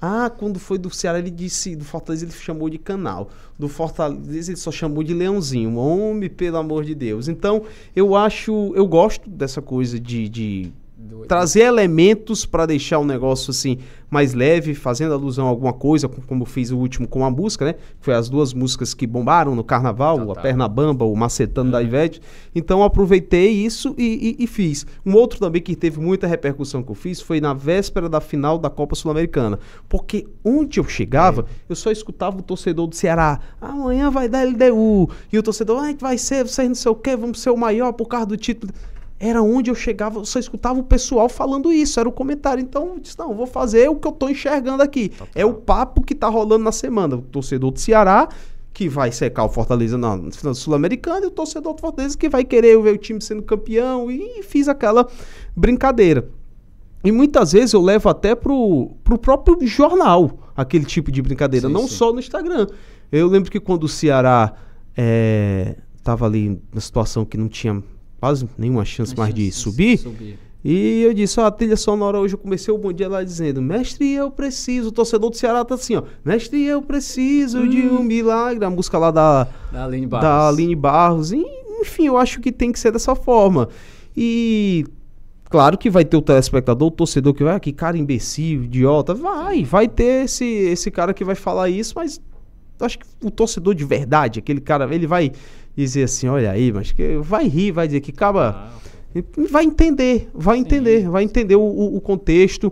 [SPEAKER 2] Ah, quando foi do Ceará, ele disse. Do Fortaleza, ele chamou de canal. Do Fortaleza, ele só chamou de leãozinho. Homem, pelo amor de Deus. Então, eu acho. Eu gosto dessa coisa de, de doido. Trazer elementos para deixar o negócio assim mais leve, fazendo alusão a alguma coisa, como fiz o último com a música, né? Foi as duas músicas que bombaram no carnaval, Total. a Perna Bamba, o Macetando é. da uhum. Ivete. Então aproveitei isso e, e, e, fiz. Um outro também que teve muita repercussão que eu fiz foi na véspera da final da Copa Sul-Americana. Porque onde eu chegava, é. eu só escutava o torcedor do Ceará. Amanhã vai dar LDU. E o torcedor, ah, vai ser, vocês não sei o quê, vamos ser o maior por causa do título era onde eu chegava, só escutava o pessoal falando isso, era o comentário. Então, eu disse, não, eu vou fazer o que eu tô enxergando aqui. Total. É o papo que tá rolando na semana. O torcedor do Ceará que vai secar o Fortaleza na final Sul-Americana e o torcedor do Fortaleza que vai querer ver o time sendo campeão e, e fiz aquela brincadeira. E muitas vezes eu levo até pro, pro próprio jornal aquele tipo de brincadeira, sim, não sim. só no Instagram. Eu lembro que quando o Ceará é, tava ali na situação que não tinha quase nenhuma chance mais de subir. subir. E eu disse, ó, a trilha sonora hoje eu comecei o bom dia lá dizendo, mestre, eu preciso, o torcedor do Ceará tá assim, ó, mestre, eu preciso hum. de um hum. milagre, a música lá da, da Aline Barros. Da Aline Barros. enfim, eu acho que tem que ser dessa forma. E claro que vai ter o telespectador, o torcedor que vai, ah, que cara imbecil, idiota, vai, vai ter esse, esse cara que vai falar isso, mas acho que o torcedor de verdade, aquele cara, ele vai dizer assim, olha aí, mas que vai rir, vai dizer que acaba. Vai entender, vai Sim. entender, vai entender o, o, contexto,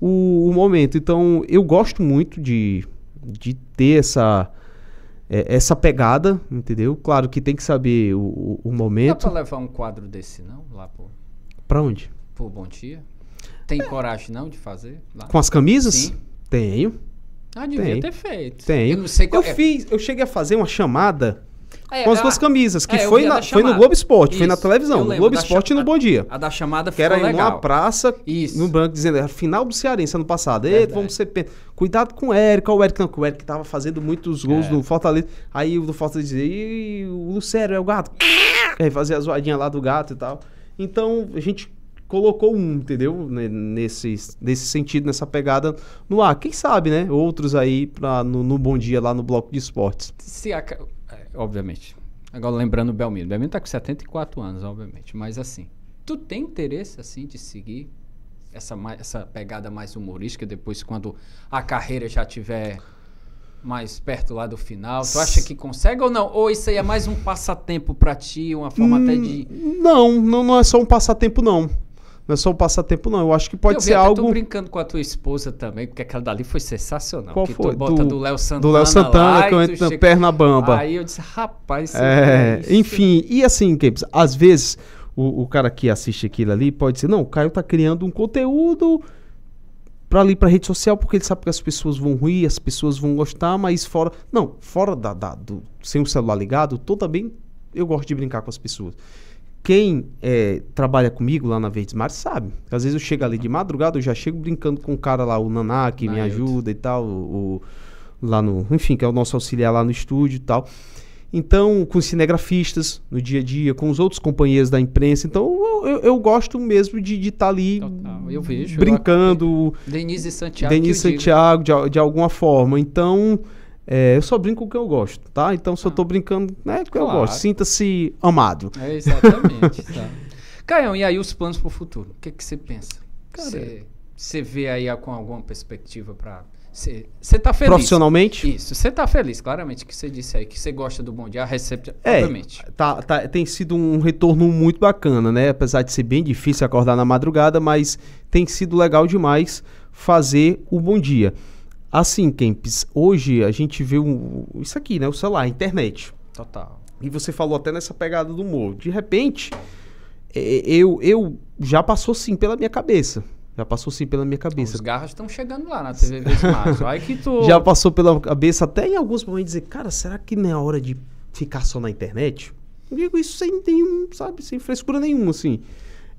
[SPEAKER 2] o, o, momento. Então, eu gosto muito de, de ter essa, é, essa pegada, entendeu? Claro que tem que saber o, o momento. Não dá pra
[SPEAKER 1] levar um quadro desse, não? Lá pro... Pra onde? Pro Bom Dia. Tem é. coragem, não, de fazer? Lá. Com as camisas? Sim.
[SPEAKER 2] Tenho. Ah, devia ter feito. Eu não sei qual eu é. fiz, eu cheguei a fazer uma chamada é, com as a, duas camisas, que é, foi, na, foi no Globo Esporte, foi na televisão, no Globo Esporte e no Bom Dia. A,
[SPEAKER 1] a da chamada Que era em uma
[SPEAKER 2] praça, Isso. no banco, dizendo, era final do Cearense ano passado. Eita, vamos ser pen... Cuidado com o Eric, o Eric não, o Eric tava fazendo muitos gols é. do Fortaleza. Aí o do Fortaleza dizia, e o Lucero é o gato. Aí fazia a zoadinha lá do gato e tal. Então, a gente colocou um, entendeu? Nesse, nesse sentido, nessa pegada no ar. Quem sabe, né? Outros aí pra, no, no Bom Dia, lá no Bloco de Esportes. Se a, obviamente. Agora lembrando o Belmiro. O Belmiro tá com 74
[SPEAKER 1] anos, obviamente. Mas assim, tu tem interesse assim de seguir essa, essa pegada mais humorística depois quando a carreira já tiver mais perto lá do final? Tu acha que consegue ou não? Ou isso aí é mais um passatempo para ti, uma forma hum, até de
[SPEAKER 2] Não, não, não é só um passatempo não. Não é só um passatempo, não. Eu acho que pode eu ser algo. Eu
[SPEAKER 1] brincando com a tua esposa também, porque aquela dali foi sensacional. Qual foi? bota do Léo Santana. Do Léo Santana, lá, que eu entro chega... perna bamba. Aí eu disse, rapaz. É, é
[SPEAKER 2] enfim, e assim, Games, às vezes o, o cara que assiste aquilo ali pode dizer, não, o Caio tá criando um conteúdo para ali para rede social porque ele sabe que as pessoas vão rir, as pessoas vão gostar, mas fora, não, fora da, da do, sem o celular ligado, tô também eu gosto de brincar com as pessoas quem é, trabalha comigo lá na Verdes Mares sabe. Às vezes eu chego ali de madrugada, eu já chego brincando com o cara lá, o Naná, que me ajuda e tal, o, o, lá no. Enfim, que é o nosso auxiliar lá no estúdio e tal. Então, com cinegrafistas no dia a dia, com os outros companheiros da imprensa. Então, eu, eu, eu gosto mesmo de estar tá ali Total, então tá, eu vejo, brincando. Eu Denise Santiago. Denise Santiago, de, de alguma forma. Então. É, eu só brinco com o que eu gosto, tá? Então, se ah. eu tô ah. brincando, né, que claro. eu gosto. Sinta-se amado. É, exatamente. tá.
[SPEAKER 1] Caião, e aí os planos para o futuro? O que, que você pensa? Você vê aí com alguma perspectiva para você tá feliz. Profissionalmente? Isso. Você tá feliz, claramente, que você disse aí, que você gosta do Bom Dia, recepta, é, obviamente.
[SPEAKER 2] Tá, tá, tem sido um retorno muito bacana, né? Apesar de ser bem difícil acordar na madrugada, mas tem sido legal demais fazer o Bom Dia. Assim, Kempis, hoje a gente vê um, isso aqui, né? O celular, a internet. Total. E você falou até nessa pegada do humor. De repente, eu, eu já passou sim pela minha cabeça. Já passou sim pela minha cabeça. Os garras
[SPEAKER 1] estão chegando lá na TV
[SPEAKER 2] Smart. Olha que tu. Já passou pela cabeça até em alguns momentos dizer, cara, será que não é hora de ficar só na internet? Eu digo isso sem nenhum, sabe, sem frescura nenhuma, assim.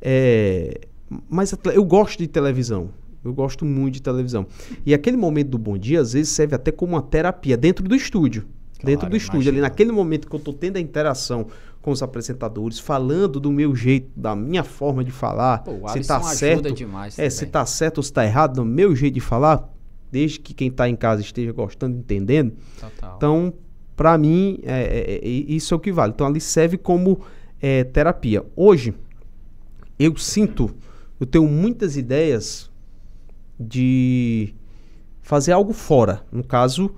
[SPEAKER 2] É, mas eu gosto de televisão. Eu gosto muito de televisão. E aquele momento do bom dia, às vezes, serve até como uma terapia dentro do estúdio. Claro, dentro do estúdio, imagina. ali naquele momento que eu estou tendo a interação com os apresentadores, falando do meu jeito, da minha forma de falar, Pô, se está certo, demais é, se tá certo ou se tá errado, do meu jeito de falar, desde que quem está em casa esteja gostando, entendendo. Total. Então, para mim, é é, é, é, isso é o que vale. Então, ali serve como é, terapia. Hoje, eu sinto, eu tenho muitas ideias de fazer algo fora. No caso,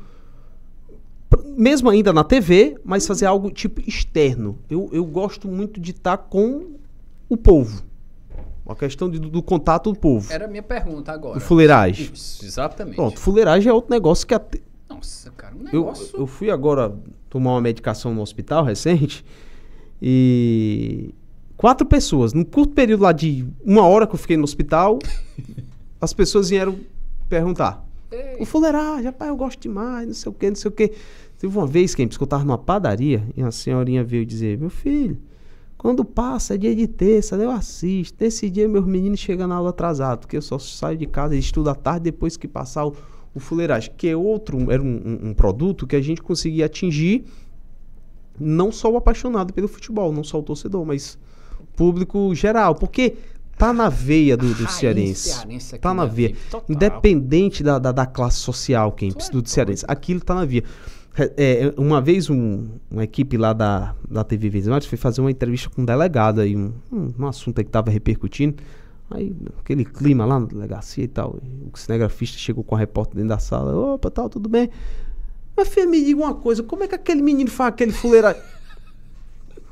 [SPEAKER 2] mesmo ainda na TV, mas fazer algo tipo externo. Eu, eu gosto muito de estar tá com o povo. Uma questão de, do contato do povo. Era
[SPEAKER 1] a minha pergunta agora. O fuleiragem.
[SPEAKER 2] Isso, exatamente. Pronto, fuleiragem é outro negócio que até... Nossa, cara, um negócio... Eu, eu fui agora tomar uma medicação no hospital recente e... Quatro pessoas, num curto período lá de uma hora que eu fiquei no hospital, as pessoas vieram perguntar. Ei. O fuleiragem, ah, rapaz, eu gosto demais, não sei o quê, não sei o quê. Teve uma vez, Kempis, que eu tava numa padaria e a senhorinha veio dizer, meu filho, quando passa é dia de terça, né, eu assisto. Nesse dia meus meninos chegam na aula atrasado, porque eu só saio de casa e estudo à tarde depois que passar o, o fuleiragem, que é outro, era um, um, um produto que a gente conseguia atingir não só o apaixonado pelo futebol, não só o torcedor, mas público geral. Porque tá na veia do, do cearense. tá na veia. Total. Independente da, da, da, classe social, quem é do, do cearense. Aquilo tá na veia. É, uma vez um, uma equipe lá da, da TV Vismart foi fazer uma entrevista com um delegado aí, um, um assunto aí que tava repercutindo. Aí, aquele clima lá na delegacia e tal. O cinegrafista chegou com a repórter dentro da sala. Opa, tal, tudo bem. Mas, filho, me diga uma coisa. Como é que aquele menino faz aquele fuleira...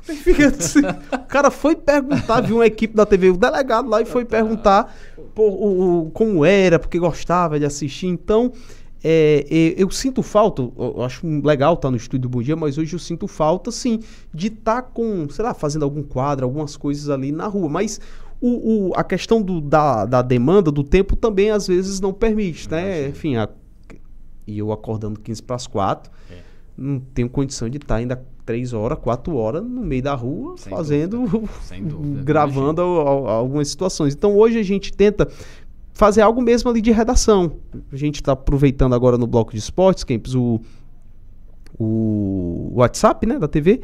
[SPEAKER 2] Assim, o cara foi perguntar, viu uma equipe da TV, o um delegado lá, e foi perguntar por, o, o, como era, porque gostava de assistir. Então, é, eu, é, eu sinto falta, eu acho legal estar no estúdio do Bom Dia, mas hoje eu sinto falta, sim, de estar com, sei lá, fazendo algum quadro, algumas coisas ali na rua. Mas o, o, a questão do, da, da, demanda, do tempo, também às vezes não permite, né? Enfim, a, e eu acordando 15 para as 4, é. não tenho condição de estar ainda três horas, quatro horas no meio da rua, Sem fazendo, dúvida. gravando Imagina. algumas situações. Então hoje a gente tenta fazer algo mesmo ali de redação. A gente está aproveitando agora no bloco de esportes, Camps, o, o WhatsApp né, da TV.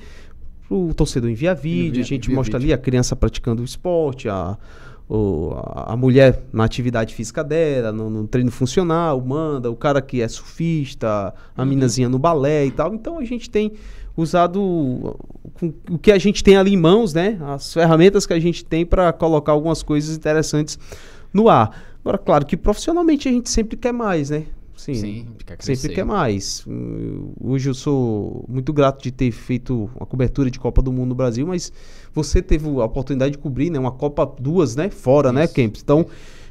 [SPEAKER 2] O torcedor envia vídeo, envia, a gente mostra vídeo. ali a criança praticando o esporte, a, o, a mulher na atividade física dela, no, no, treino funcional, manda, o cara que é surfista, a uhum. minazinha no balé e tal. Então a gente tem usado com o que a gente tem ali em mãos, né? As ferramentas que a gente tem para colocar algumas coisas interessantes no ar. Agora, claro que profissionalmente a gente sempre quer mais, né? Sim, Sim quer sempre quer mais. Hoje eu sou muito grato de ter feito a cobertura de Copa do Mundo no Brasil, mas você teve a oportunidade de cobrir, né? Uma Copa, duas, né? Fora, né, isso. né, Kempis? Então,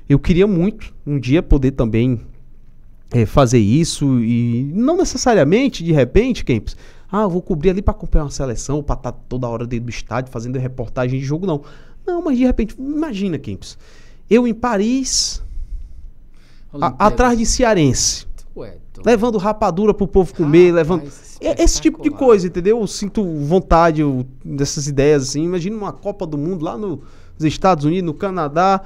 [SPEAKER 2] eu queria muito um dia poder também é, fazer isso e não necessariamente, de repente, Kempis, ah, vou cobrir ali para acompanhar uma seleção, para estar tá toda hora dentro do estádio fazendo reportagem de jogo, não. Não, mas de repente, imagina, Kempis. Eu em Paris,
[SPEAKER 1] a, atrás
[SPEAKER 2] de cearense. Ué, tô... Então. Levando rapadura pro povo comer, levando. É esse tipo de coisa, entendeu? Eu sinto vontade eu, dessas ideias, assim. Imagina uma Copa do Mundo lá no, nos Estados Unidos, no Canadá,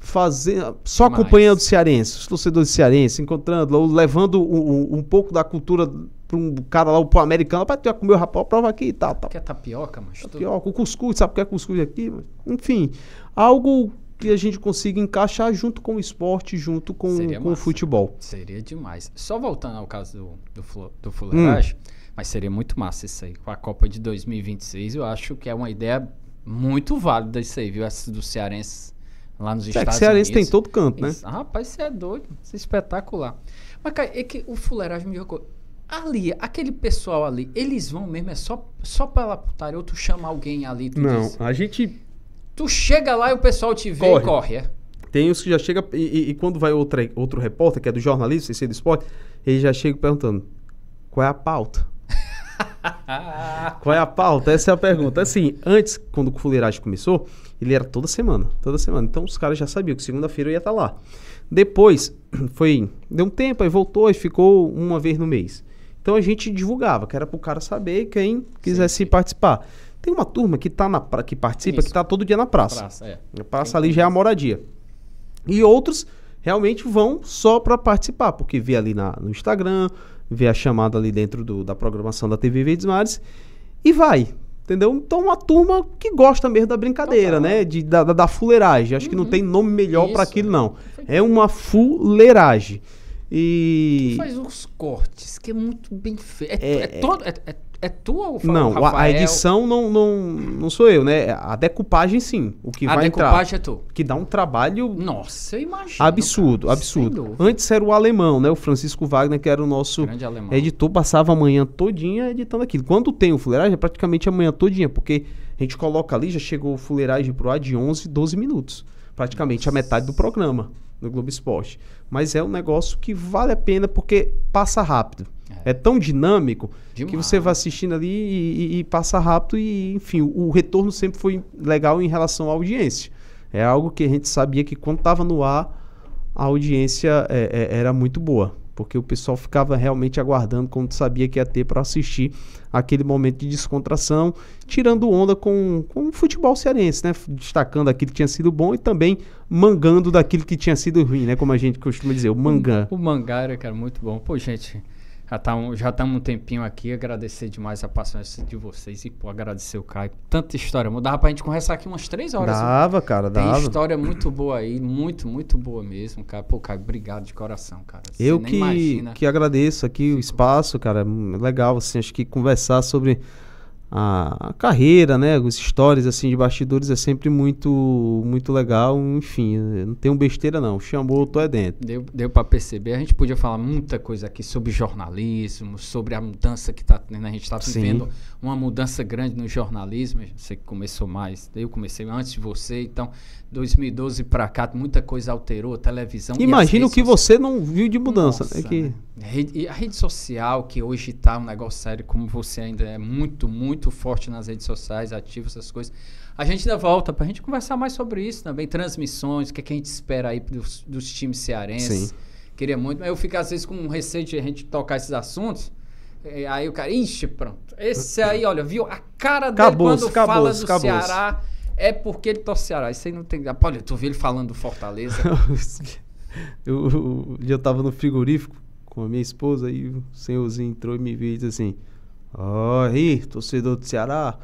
[SPEAKER 2] fazendo. Só acompanhando Cearenses, cearense, os torcedores cearense, encontrando, ou levando um, um, um pouco da cultura pra um cara lá, pro americano, pra comer o rapaz, prova aqui e tal. tal. Que é tapioca, mas Tapioca, o cuscuz, sabe o que é cuscuz aqui? Mas, enfim, algo que a gente consiga encaixar junto com o esporte, junto com, com o futebol.
[SPEAKER 1] Seria demais. Só voltando ao caso do, do, do hum. fuleiragem, hum. mas seria muito massa isso aí. Com a Copa de 2026, eu acho que é uma ideia muito válida isso aí, viu? Essa do Cearense lá nos é Estados que Cearense Unidos. tem todo canto, né? Isso, rapaz, isso é doido. Isso é espetacular. Mas, cara, é que o fuleiragem me jogou... Ali, aquele pessoal ali, eles vão mesmo, é só, só pela putaria, ou tu chama alguém ali. não, diz,
[SPEAKER 2] a gente.
[SPEAKER 1] Tu chega lá e o pessoal te vê corre. e corre. É?
[SPEAKER 2] Tem os que já chega e, e, e, quando vai outra, outro repórter, que é do jornalismo, sem ser do esporte, ele já chega perguntando: qual é a pauta? qual é a pauta? Essa é a pergunta. Assim, antes, quando o Fuleiragem começou, ele era toda semana, toda semana. Então os caras já sabiam que segunda-feira eu ia estar lá. Depois, foi, deu um tempo, aí voltou e ficou uma vez no mês. Então a gente divulgava, que era para o cara saber quem quisesse sim, sim. participar. Tem uma turma que tá na pra, que participa, Isso. que está todo dia na praça. praça é. praça ali já é a moradia. E outros realmente vão só para participar, porque vê ali na, no Instagram, vê a chamada ali dentro do, da programação da TV Verdes Mares e vai. Entendeu? Então, uma turma que gosta mesmo da brincadeira, Total. né? De, da, da, da fuleiragem. Acho uhum. que não uhum. tem nome melhor para aquilo, é. não. É uma fuleiragem. E. Tu faz
[SPEAKER 1] uns cortes, que é muito bem feito. É, é, é, é, todo, é, é, é tua ou Não, Rafael? a edição
[SPEAKER 2] não, não, não sou eu, né? A decupagem sim. O que a vai entrar. é tu. Que dá um trabalho. Nossa, eu imagino. Absurdo, cara, absurdo. Antes era o alemão, né? O Francisco Wagner, que era o nosso editor, passava a manhã todinha editando aquilo. Quando tem o fuleiragem, é praticamente a manhã todinha, porque a gente coloca ali, já chegou o fuleiragem pro ar de 11, 12 minutos. Praticamente Nossa. a metade do programa no Globo Esporte. Mas é um negócio que vale a pena porque passa rápido. É, é tão dinâmico Demais. que você vai assistindo ali e, e, e passa rápido e, enfim, o, o retorno sempre foi legal em relação à audiência. É algo que a gente sabia que quando estava no ar, a audiência é, é, era muito boa porque o pessoal ficava realmente aguardando quando sabia que ia ter para assistir aquele momento de descontração, tirando onda com, com o futebol cearense, né? Destacando aquilo que tinha sido bom e também mangando daquilo que tinha sido ruim, né? Como a gente costuma dizer, o mangá. O, o
[SPEAKER 1] mangá era, cara, muito bom. Pô, gente, já estamos tá um tempinho aqui. Agradecer demais a paciência de vocês e pô, agradecer o Caio. Tanta história. Dava pra gente conversar aqui umas três horas. Dava, cara, dava. Tem história muito boa aí, muito, muito boa mesmo, cara. Pô, Caio, obrigado de coração, cara. Você Eu que, que
[SPEAKER 2] agradeço aqui o espaço, cara. É legal, assim, acho que conversar sobre a, a carreira, né? As histórias assim de bastidores é sempre muito muito legal. Enfim, não tem um besteira não. Chamou, tô é dentro.
[SPEAKER 1] Deu, deu para perceber. A gente podia falar muita coisa aqui sobre jornalismo, sobre a mudança que tá tendo. Né, a gente está vivendo uma mudança grande no jornalismo. Você começou mais, eu comecei antes de você. Então, 2012 para cá, muita coisa alterou, televisão. Imagino
[SPEAKER 2] que sociais. você não viu de mudança. Né, Nossa, é que...
[SPEAKER 1] Né? a rede social, que hoje está um negócio sério, como você ainda é muito, muito muito forte nas redes sociais, ativo, essas coisas. A gente ainda volta para a gente conversar mais sobre isso também, transmissões, o que, é que a gente espera aí dos, dos times cearenses. Sim. Queria muito, mas eu fico às vezes com um receio de a gente tocar esses assuntos. Aí o cara, ixi, pronto. Esse aí, olha, viu? A cara dele acabou quando acabou fala do Ceará é porque ele torce Ceará. Isso aí não tem. Olha, tu vê ele falando do Fortaleza.
[SPEAKER 2] eu, eu, eu tava no frigorífico com a minha esposa e o senhorzinho entrou e me viu e disse assim: Ó, oh, aí, torcedor do Ceará.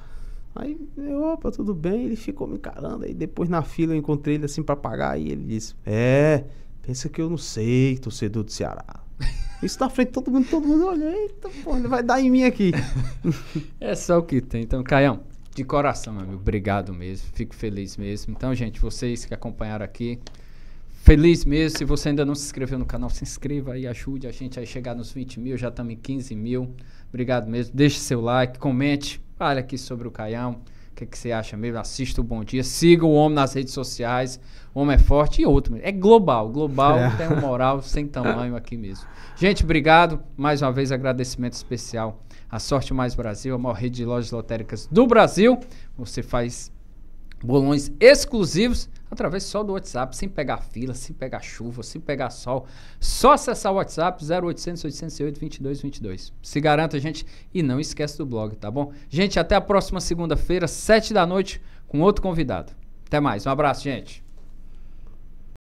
[SPEAKER 2] Aí, eu, opa, tudo bem. Ele ficou me encarando. Aí depois na fila eu encontrei ele assim pra pagar. E ele disse: É, pensa que eu não sei, torcedor do Ceará. Isso na frente todo mundo, todo mundo olha. Eita, pô, ele vai dar em mim aqui.
[SPEAKER 1] é só o que tem. Então, Caião, de coração, meu amigo, obrigado mesmo. Fico feliz mesmo. Então, gente, vocês que acompanharam aqui, feliz mesmo. Se você ainda não se inscreveu no canal, se inscreva e ajude a gente a chegar nos 20 mil, já estamos em 15 mil. Obrigado mesmo. Deixe seu like, comente, fale aqui sobre o Caião. O que, é que você acha mesmo? Assista o Bom Dia, siga o Homem nas redes sociais. O Homem é forte e outro. É global. Global é. tem uma moral sem tamanho aqui mesmo. Gente, obrigado. Mais uma vez, agradecimento especial à Sorte Mais Brasil, a maior rede de lojas lotéricas do Brasil. Você faz bolões exclusivos através só do WhatsApp, sem pegar fila, sem pegar chuva, sem pegar sol. Só acessar o WhatsApp 0800 808 2222. Se garanta, gente, e não esquece do blog, tá bom? Gente, até a próxima segunda-feira, 7 da noite, com outro convidado. Até mais. Um abraço, gente.